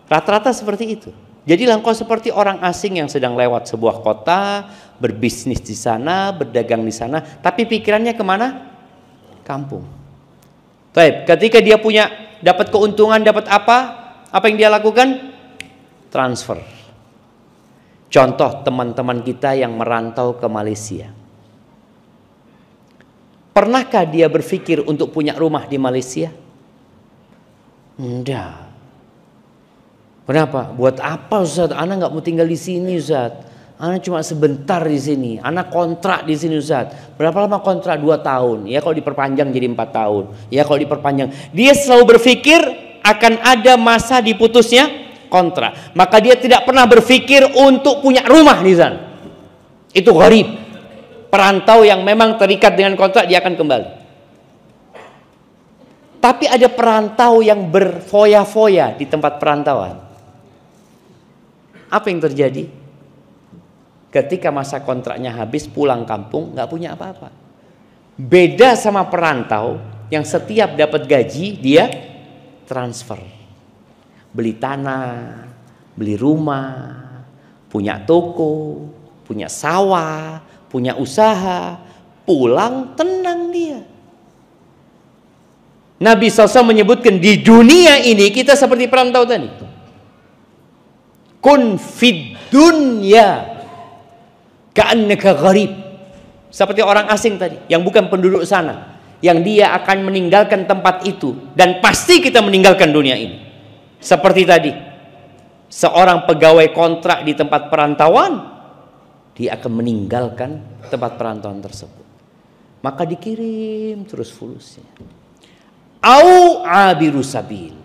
Rata-rata seperti itu. Jadi engkau seperti orang asing yang sedang lewat sebuah kota, berbisnis di sana, berdagang di sana, tapi pikirannya kemana? Kampung. Taib, ketika dia punya dapat keuntungan, dapat apa? Apa yang dia lakukan? Transfer. Contoh teman-teman kita yang merantau ke Malaysia. Pernahkah dia berpikir untuk punya rumah di Malaysia? Enggak. Kenapa? Buat apa Ustaz? Anak nggak mau tinggal di sini Ustaz. Anak cuma sebentar di sini. Anak kontrak di sini Ustaz. Berapa lama kontrak? Dua tahun. Ya kalau diperpanjang jadi empat tahun. Ya kalau diperpanjang. Dia selalu berpikir akan ada masa diputusnya kontrak. Maka dia tidak pernah berpikir untuk punya rumah di sana. Itu gharib. Perantau yang memang terikat dengan kontrak dia akan kembali. Tapi ada perantau yang berfoya-foya di tempat perantauan. Apa yang terjadi? Ketika masa kontraknya habis pulang kampung nggak punya apa-apa. Beda sama perantau yang setiap dapat gaji dia transfer. Beli tanah, beli rumah, punya toko, punya sawah, punya usaha, pulang tenang dia. Nabi SAW menyebutkan di dunia ini kita seperti perantau tadi. Kun fid dunya ka'annaka gharib. Seperti orang asing tadi yang bukan penduduk sana, yang dia akan meninggalkan tempat itu dan pasti kita meninggalkan dunia ini. Seperti tadi seorang pegawai kontrak di tempat perantauan dia akan meninggalkan tempat perantauan tersebut. Maka dikirim terus fulusnya. Au abiru sabil.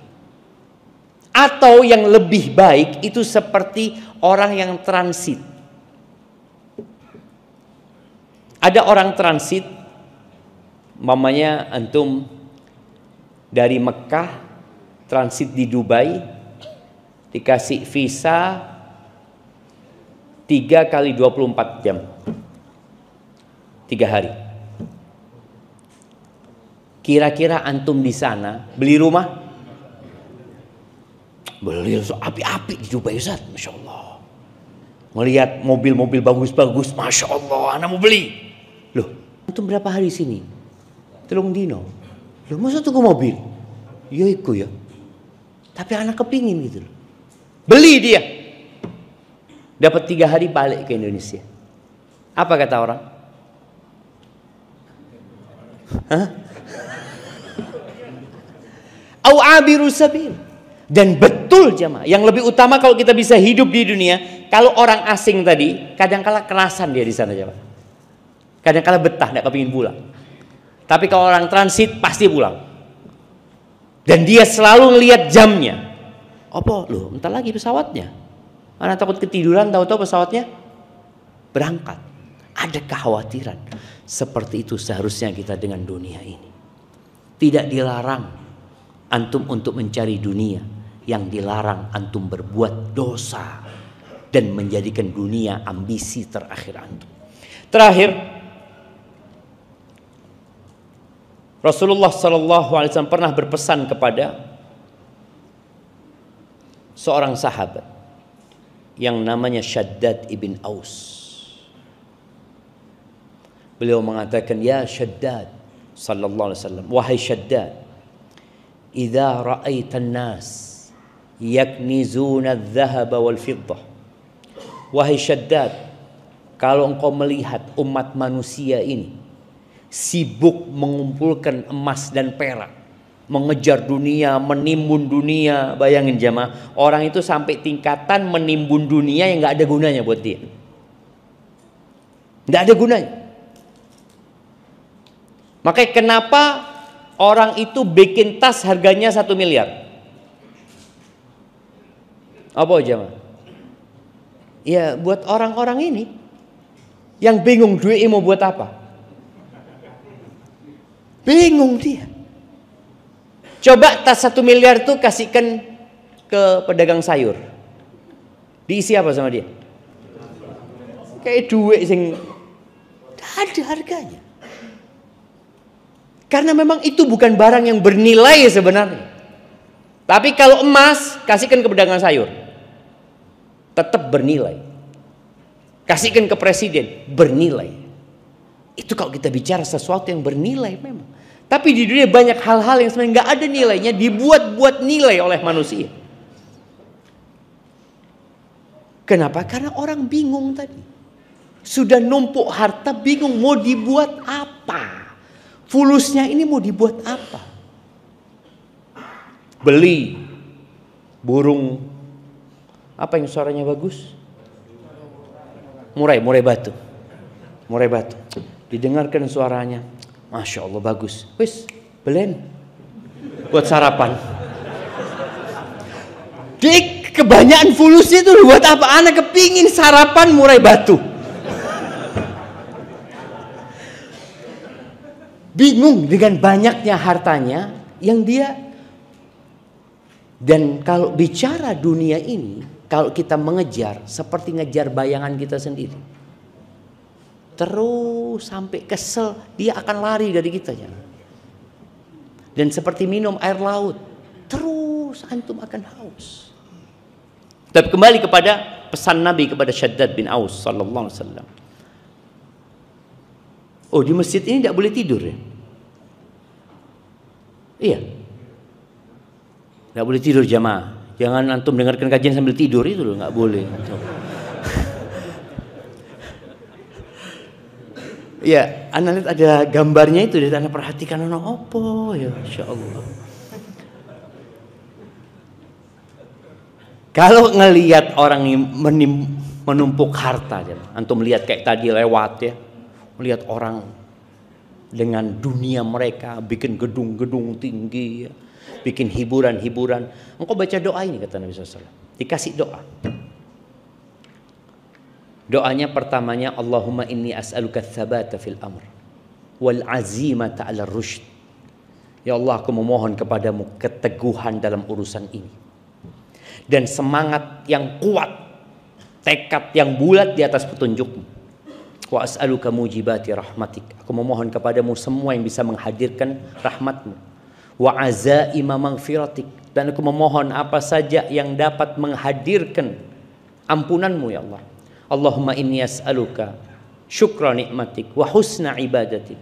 Atau yang lebih baik itu seperti orang yang transit. Ada orang transit, mamanya antum dari Mekah transit di Dubai, dikasih visa 3 kali 24 jam. 3 hari. Kira-kira antum di sana beli rumah? Beli api-api di gitu, Dubai Ustaz, Masya Allah. Melihat mobil-mobil bagus-bagus, Masya Allah, anak mau beli. Loh, antum berapa hari sini? Telung dino. Loh, masa tunggu mobil? Yoiku ya, ya. Tapi anak kepingin gitu loh. Beli dia. Dapat tiga hari balik ke Indonesia. Apa kata orang? Au abiru sabil. Dan betul jemaah, yang lebih utama kalau kita bisa hidup di dunia, kalau orang asing tadi, kadang-kala kerasan dia di sana jemaah. Kadang-kala betah, tidak kepingin pulang. Tapi kalau orang transit pasti pulang. Dan dia selalu lihat jamnya. Apa? Loh, entar lagi pesawatnya. Anak takut ketiduran, tahu-tahu pesawatnya berangkat. Ada kekhawatiran. Seperti itu seharusnya kita dengan dunia ini. Tidak dilarang antum untuk mencari dunia. Yang dilarang antum berbuat dosa dan menjadikan dunia ambisi terakhir antum. Terakhir, Rasulullah Shallallahu Alaihi Wasallam pernah berpesan kepada seorang sahabat yang namanya Shaddad ibn Aus. Beliau mengatakan, "Ya Shaddad," sallallahu alaihi wasallam, "Wahai Shaddad, idza ra'aita an-nas yaknizuna al-zahaba wal fiddah." Wahai Shaddad, kalau engkau melihat umat manusia ini sibuk mengumpulkan emas dan perak mengejar dunia, menimbun dunia. Bayangin jemaah, orang itu sampai tingkatan menimbun dunia yang nggak ada gunanya buat dia. Nggak ada gunanya. Makanya kenapa orang itu bikin tas harganya satu miliar? Apa jemaah? Ya buat orang-orang ini yang bingung duit mau buat apa. Bingung dia. Coba tas satu miliar tuh kasihkan ke pedagang sayur. Diisi apa sama dia? Kayak duit sing ada harganya. Karena memang itu bukan barang yang bernilai sebenarnya. Tapi kalau emas kasihkan ke pedagang sayur. Tetap bernilai. Kasihkan ke presiden, bernilai. Itu kalau kita bicara sesuatu yang bernilai memang. Tapi di dunia banyak hal-hal yang sebenarnya nggak ada nilainya dibuat-buat nilai oleh manusia. Kenapa? Karena orang bingung tadi. Sudah numpuk harta bingung mau dibuat apa. Fulusnya ini mau dibuat apa. Beli burung apa yang suaranya bagus? Murai, murai batu. Murai batu. Didengarkan suaranya Masya Allah bagus. Wis, belen. Buat sarapan. Dik, kebanyakan fulusnya itu buat apa? Anak kepingin sarapan murai batu. Bingung dengan banyaknya hartanya yang dia dan kalau bicara dunia ini, kalau kita mengejar seperti ngejar bayangan kita sendiri terus sampai kesel, dia akan lari dari kita. Ya. Dan seperti minum air laut, terus antum akan haus. Tapi kembali kepada pesan Nabi kepada Syaddad bin Aus sallallahu alaihi wasallam. Oh, di masjid ini tidak boleh tidur ya? Iya. Tidak boleh tidur jamaah. Jangan antum dengarkan kajian sambil tidur itu loh, nggak boleh. Ya, anda lihat ada gambarnya itu dan anda perhatikan ono opo ya, insya Allah. Kalau ngelihat orang menim, menumpuk harta, ya, antum melihat kayak tadi lewat ya, melihat orang dengan dunia mereka bikin gedung-gedung tinggi, ya, bikin hiburan-hiburan. Engkau baca doa ini kata Nabi SAW, dikasih doa. Doanya pertamanya Allahumma inni as'aluka thabata fil amr wal azimata 'ala rusht Ya Allah, aku memohon kepadamu keteguhan dalam urusan ini. Dan semangat yang kuat, tekad yang bulat di atas petunjukmu. Wa as'aluka mujibati rahmatik. Aku memohon kepadamu semua yang bisa menghadirkan rahmatmu. Wa azaima mangfiratik. Dan aku memohon apa saja yang dapat menghadirkan ampunanmu ya Allah Allahumma inni as'aluka syukra nikmatik wa husna ibadatik.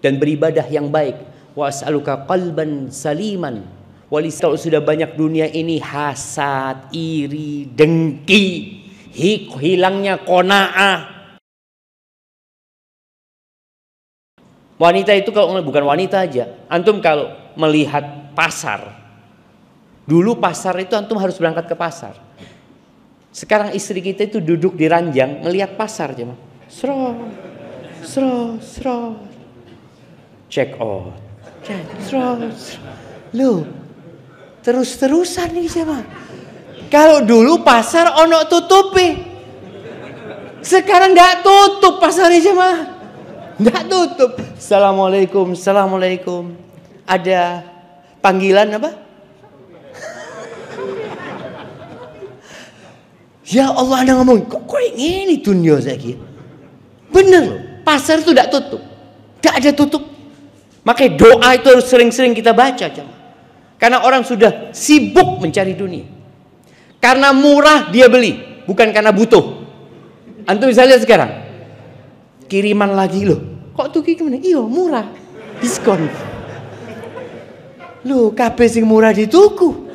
dan beribadah yang baik wa as'aluka qalban saliman walis kalau sudah banyak dunia ini hasad iri dengki hik, hilangnya konaah wanita itu kalau bukan wanita aja antum kalau melihat pasar Dulu pasar itu antum harus berangkat ke pasar. Sekarang istri kita itu duduk di ranjang ngelihat pasar cuma. Sro, sro, sro. Check out. Check, sro, sro. Lu, terus-terusan nih siapa? Kalau dulu pasar ono tutupi. Sekarang nggak tutup pasar nih siapa? Nggak tutup. Assalamualaikum, assalamualaikum. Ada panggilan apa? Ya Allah ada ngomong, kok kau ingin dunia saya Bener loh, pasar itu tidak tutup. Tidak ada tutup. Makanya doa itu harus sering-sering kita baca. cama. Karena orang sudah sibuk mencari dunia. Karena murah dia beli, bukan karena butuh. Antum bisa lihat sekarang. Kiriman lagi loh. Kok tuh gimana? Iya, murah. Diskon. Loh, kabeh sing murah di tuku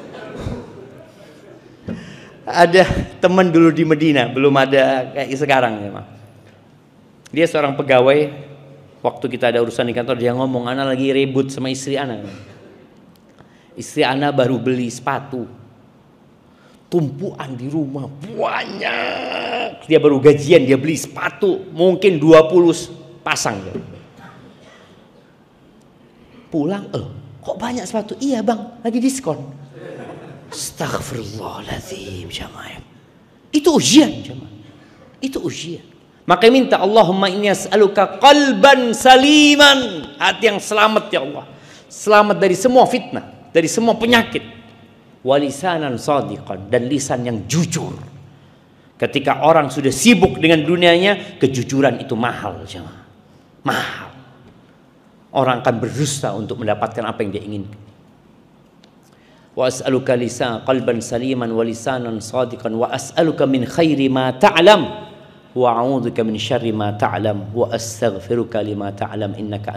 ada teman dulu di Medina, belum ada kayak sekarang ya, Mak. Dia seorang pegawai waktu kita ada urusan di kantor dia ngomong anak lagi ribut sama istri ana. Istri anak baru beli sepatu. Tumpuan di rumah banyak. Dia baru gajian dia beli sepatu mungkin 20 pasang. Pulang, eh, kok banyak sepatu? Iya bang, lagi diskon Astaghfirullahaladzim jamaah. Itu ujian jamaah. Itu ujian. Maka minta Allahumma inni as'aluka qalban saliman. Hati yang selamat ya Allah. Selamat dari semua fitnah, dari semua penyakit. Walisanan sadiqan dan lisan yang jujur. Ketika orang sudah sibuk dengan dunianya, kejujuran itu mahal jamaah. Mahal. Orang akan berusaha untuk mendapatkan apa yang dia inginkan wa as'aluka قلبا qalban saliman wa lisanan sadiqan wa as'aluka min khairi ma ta'lam wa تعلم min syarri ma ta'lam wa علام lima ta'lam innaka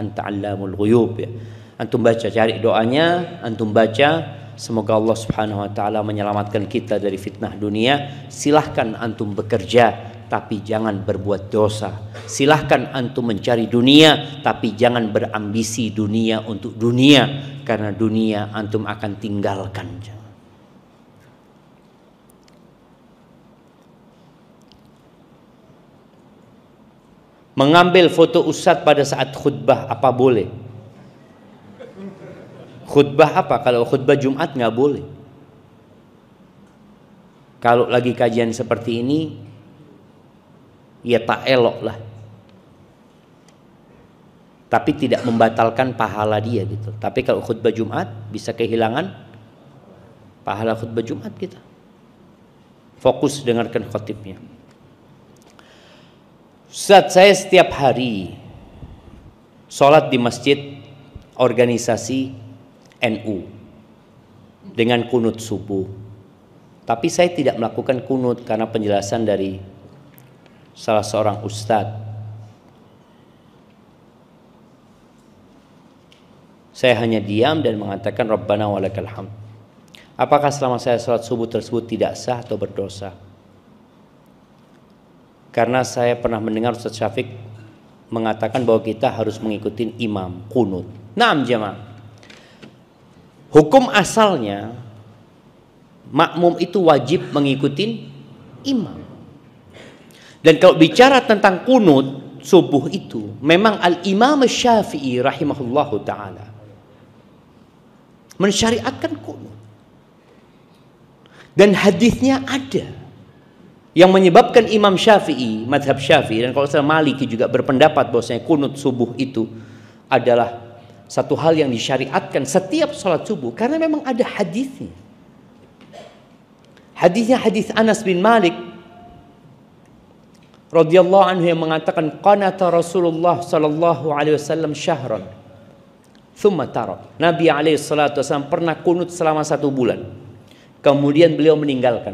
ghuyub ya. antum baca cari doanya antum baca semoga Allah Subhanahu wa taala menyelamatkan kita dari fitnah dunia silahkan antum bekerja tapi jangan berbuat dosa. Silahkan antum mencari dunia, tapi jangan berambisi dunia untuk dunia, karena dunia antum akan tinggalkan. Mengambil foto ustadz pada saat khutbah apa boleh? Khutbah apa? Kalau khutbah Jumat nggak boleh. Kalau lagi kajian seperti ini, ya tak elok lah tapi tidak membatalkan pahala dia gitu tapi kalau khutbah Jumat bisa kehilangan pahala khutbah Jumat kita fokus dengarkan khotibnya saat saya setiap hari sholat di masjid organisasi NU dengan kunut subuh tapi saya tidak melakukan kunut karena penjelasan dari salah seorang ustadz. Saya hanya diam dan mengatakan Rabbana walakal hamd. Apakah selama saya sholat subuh tersebut tidak sah atau berdosa? Karena saya pernah mendengar Ustaz Syafiq mengatakan bahwa kita harus mengikuti imam kunut. Naam jemaah. Hukum asalnya makmum itu wajib mengikuti imam. Dan kalau bicara tentang kunut subuh itu, memang Al-Imam Syafi'i rahimahullah taala mensyariatkan kunut. Dan hadisnya ada yang menyebabkan Imam Syafi'i, madhab Syafi'i dan kalau saya Maliki juga berpendapat bahwasanya kunut subuh itu adalah satu hal yang disyariatkan setiap sholat subuh karena memang ada hadisnya. Hadisnya hadis Anas bin Malik radhiyallahu anhu yang mengatakan qanata Rasulullah sallallahu alaihi wasallam syahron thumma tarok. Nabi alaihi salatu wasallam pernah kunut selama satu bulan. Kemudian beliau meninggalkan.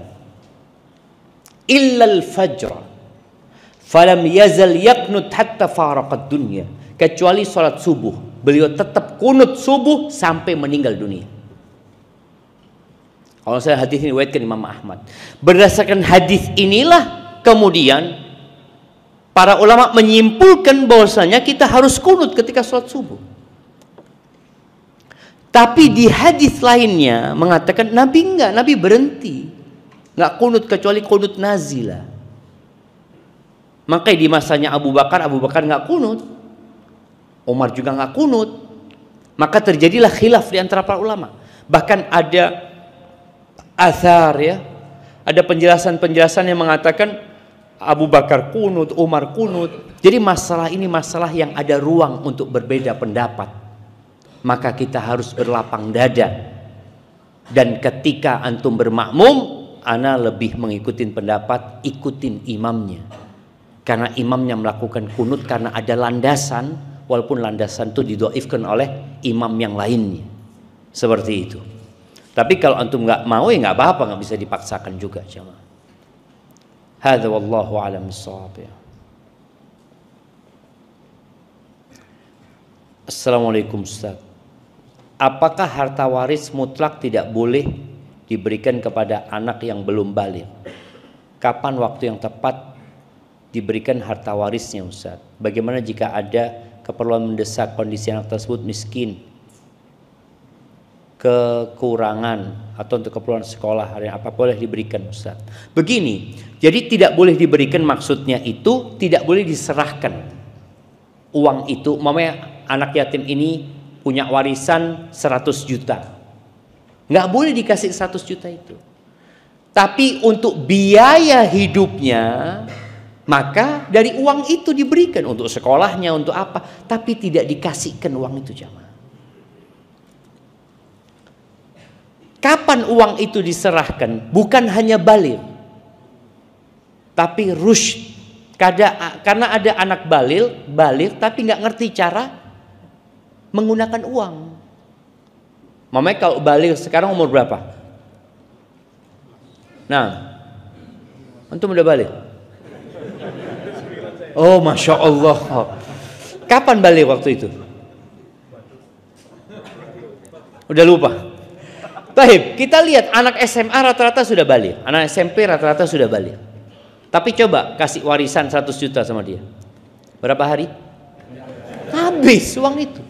Illal fajr. Falam yazal yaknut hatta faraqat dunya. Kecuali salat subuh, beliau tetap kunut subuh sampai meninggal dunia. Kalau saya hadis ini wetkan Imam Ahmad. Berdasarkan hadis inilah kemudian Para ulama menyimpulkan bahwasanya kita harus kunut ketika sholat subuh. Tapi di hadis lainnya mengatakan Nabi enggak, Nabi berhenti. Enggak kunut kecuali kunut nazila. Makanya di masanya Abu Bakar, Abu Bakar enggak kunut. Umar juga enggak kunut. Maka terjadilah khilaf di antara para ulama. Bahkan ada asar ya. Ada penjelasan-penjelasan yang mengatakan Abu Bakar kunut, Umar kunut. Jadi masalah ini masalah yang ada ruang untuk berbeda pendapat. Maka kita harus berlapang dada. Dan ketika antum bermakmum, ana lebih mengikuti pendapat, ikutin imamnya. Karena imamnya melakukan kunut karena ada landasan, walaupun landasan itu didoifkan oleh imam yang lainnya. Seperti itu. Tapi kalau antum nggak mau ya nggak apa-apa, nggak bisa dipaksakan juga jemaah. هذا والله أعلم الصواب Assalamualaikum Ustaz Apakah harta waris mutlak tidak boleh diberikan kepada anak yang belum balik? Kapan waktu yang tepat diberikan harta warisnya Ustaz? Bagaimana jika ada keperluan mendesak kondisi anak tersebut miskin kekurangan atau untuk keperluan sekolah hari apa boleh diberikan Ustaz. Begini, jadi tidak boleh diberikan maksudnya itu tidak boleh diserahkan. Uang itu mamanya anak yatim ini punya warisan 100 juta. Nggak boleh dikasih 100 juta itu. Tapi untuk biaya hidupnya maka dari uang itu diberikan untuk sekolahnya untuk apa, tapi tidak dikasihkan uang itu jamaah. Kapan uang itu diserahkan? Bukan hanya balil, tapi rush. Karena ada anak balil, balil tapi nggak ngerti cara menggunakan uang. Mamanya kalau balil sekarang umur berapa? Nah, antum udah balik? Oh, masya Allah. Kapan balik waktu itu? Udah lupa. Tahib, kita lihat anak SMA rata-rata sudah balik, anak SMP rata-rata sudah balik. Tapi coba kasih warisan 100 juta sama dia. Berapa hari? Habis uang itu.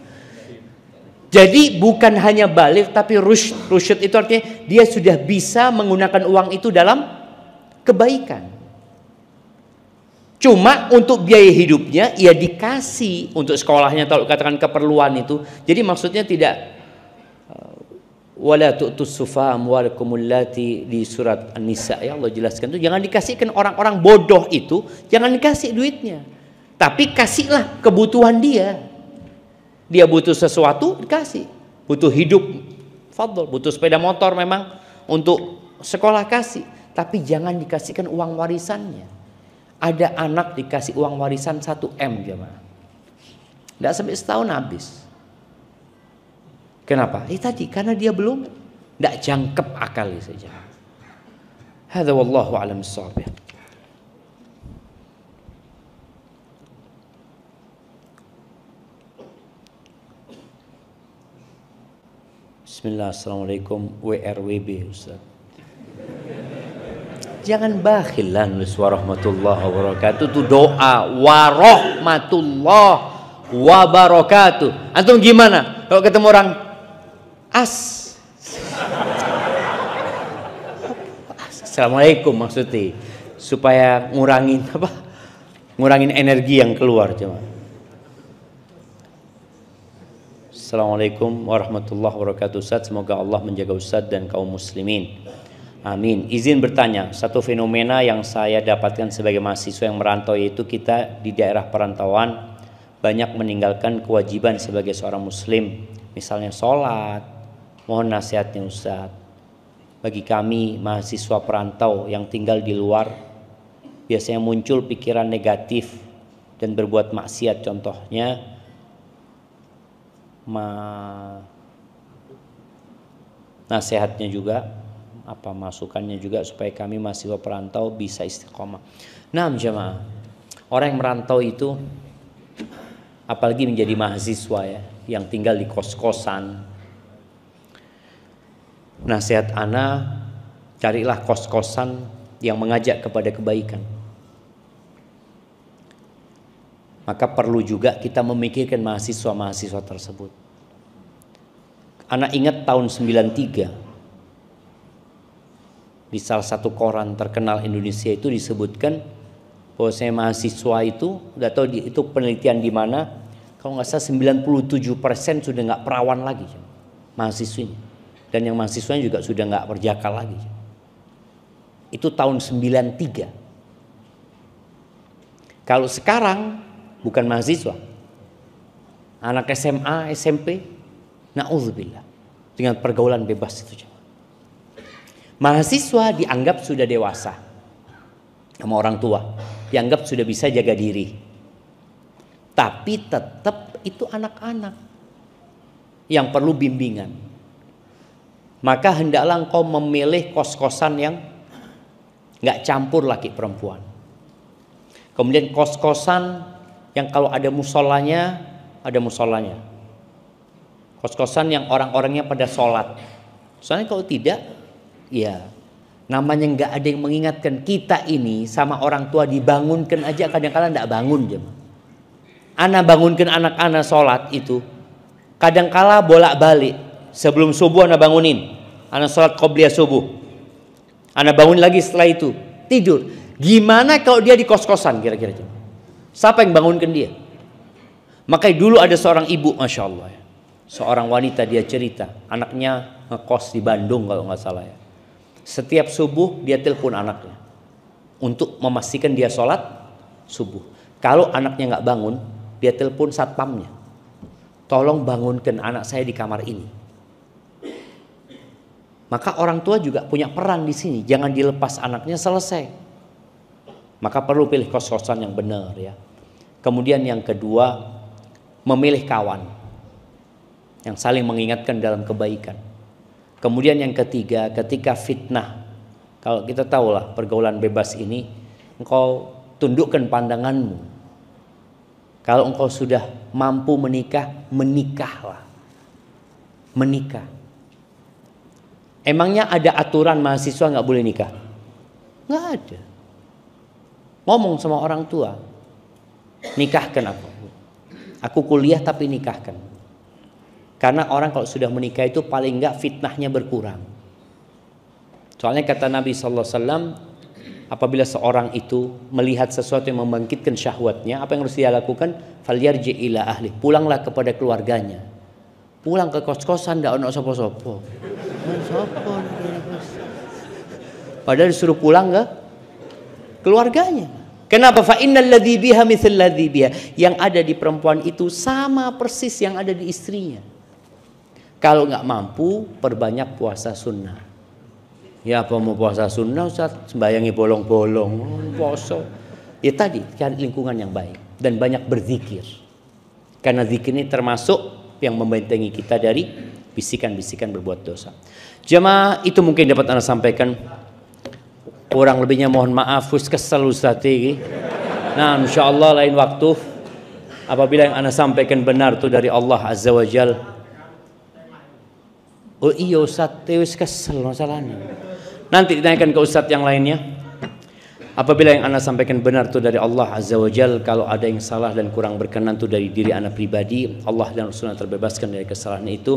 Jadi bukan hanya balik tapi rush itu artinya dia sudah bisa menggunakan uang itu dalam kebaikan. Cuma untuk biaya hidupnya ya dikasih untuk sekolahnya kalau katakan keperluan itu. Jadi maksudnya tidak wala tu'tus sufa amwalakum allati di surat An-Nisa ya Allah jelaskan itu jangan dikasihkan orang-orang bodoh itu jangan dikasih duitnya tapi kasihlah kebutuhan dia dia butuh sesuatu dikasih butuh hidup fadl butuh sepeda motor memang untuk sekolah kasih tapi jangan dikasihkan uang warisannya ada anak dikasih uang warisan 1 M jemaah tidak sampai setahun habis Kenapa? Eh tadi karena dia belum tidak jangkep akal ya, saja. Hada wallahu alam sabiq. Ya. Bismillah, Assalamualaikum WRWB Ustaz Jangan bakhil lah nulis warahmatullahi wabarakatuh Itu doa warahmatullahi wabarakatuh Antum gimana kalau ketemu orang As. Assalamualaikum maksudnya supaya ngurangin apa? Ngurangin energi yang keluar cuma. Assalamualaikum warahmatullahi wabarakatuh Ustaz. Semoga Allah menjaga Ustaz dan kaum muslimin Amin Izin bertanya Satu fenomena yang saya dapatkan sebagai mahasiswa yang merantau Yaitu kita di daerah perantauan Banyak meninggalkan kewajiban sebagai seorang muslim Misalnya sholat Mohon nasihatnya Ustadz. Bagi kami mahasiswa perantau yang tinggal di luar, biasanya muncul pikiran negatif dan berbuat maksiat contohnya ma nasihatnya juga apa masukannya juga supaya kami mahasiswa perantau bisa istiqomah. Nah, jemaah, orang yang merantau itu apalagi menjadi mahasiswa ya, yang tinggal di kos-kosan, Nasihat Ana, carilah kos-kosan yang mengajak kepada kebaikan. Maka perlu juga kita memikirkan mahasiswa-mahasiswa tersebut. Anak ingat tahun 93 di salah satu koran terkenal Indonesia itu disebutkan bahwa saya mahasiswa itu nggak tahu itu penelitian di mana kalau nggak salah 97 persen sudah nggak perawan lagi mahasiswinya dan yang mahasiswanya juga sudah nggak perjaka lagi. Itu tahun 93. Kalau sekarang bukan mahasiswa, anak SMA, SMP, naudzubillah dengan pergaulan bebas itu. Mahasiswa dianggap sudah dewasa sama orang tua, dianggap sudah bisa jaga diri. Tapi tetap itu anak-anak yang perlu bimbingan maka hendaklah engkau memilih kos-kosan yang nggak campur laki perempuan. Kemudian kos-kosan yang kalau ada musolanya, ada musolanya. Kos-kosan yang orang-orangnya pada sholat. Soalnya kalau tidak, ya namanya nggak ada yang mengingatkan kita ini sama orang tua dibangunkan aja kadang-kadang nggak -kadang bangun jemaah. Anak bangunkan anak-anak sholat itu kadangkala bolak-balik Sebelum subuh anak bangunin. Anak sholat qobliya subuh. Anak bangun lagi setelah itu. Tidur. Gimana kalau dia di kos-kosan kira-kira itu? Siapa yang bangunkan dia? Makanya dulu ada seorang ibu, Masya Allah. ya. Seorang wanita dia cerita. Anaknya ngekos di Bandung kalau nggak salah ya. Setiap subuh dia telepon anaknya. Untuk memastikan dia sholat subuh. Kalau anaknya nggak bangun, dia telepon satpamnya. Tolong bangunkan anak saya di kamar ini. Maka orang tua juga punya peran di sini, jangan dilepas anaknya selesai. Maka perlu pilih kos-kosan yang benar ya. Kemudian yang kedua, memilih kawan yang saling mengingatkan dalam kebaikan. Kemudian yang ketiga, ketika fitnah. Kalau kita tahulah pergaulan bebas ini, engkau tundukkan pandanganmu. Kalau engkau sudah mampu menikah, menikahlah. Menikah. Emangnya ada aturan mahasiswa nggak boleh nikah? Nggak ada. Ngomong sama orang tua, nikahkan aku. Aku kuliah tapi nikahkan. Karena orang kalau sudah menikah itu paling nggak fitnahnya berkurang. Soalnya kata Nabi Sallallahu Alaihi Wasallam, apabila seorang itu melihat sesuatu yang membangkitkan syahwatnya, apa yang harus dia lakukan? Faliar ila ahli. Pulanglah kepada keluarganya. Pulang ke kos-kosan tidak ono sopo-sopo. Padahal disuruh pulang ke keluarganya. Kenapa? Fa biha biha. Yang ada di perempuan itu sama persis yang ada di istrinya. Kalau nggak mampu, perbanyak puasa sunnah. Ya apa mau puasa sunnah Ustaz? Sembayangi bolong-bolong, puasa. Ya tadi, cari kan lingkungan yang baik. Dan banyak berzikir. Karena zikir ini termasuk yang membentengi kita dari bisikan-bisikan berbuat dosa. Jemaah itu mungkin dapat Anda sampaikan. Kurang lebihnya mohon maaf, Fus kesel Ustati. Nah, insya Allah lain waktu apabila yang Anda sampaikan benar itu dari Allah Azza wa Jal. Oh iya Ustaz, kesel masalahnya. Nanti ditanyakan ke Ustaz yang lainnya. Apabila yang Anda sampaikan benar itu dari Allah Azza wa Jal, kalau ada yang salah dan kurang berkenan itu dari diri Anda pribadi, Allah dan Rasulullah terbebaskan dari kesalahan itu.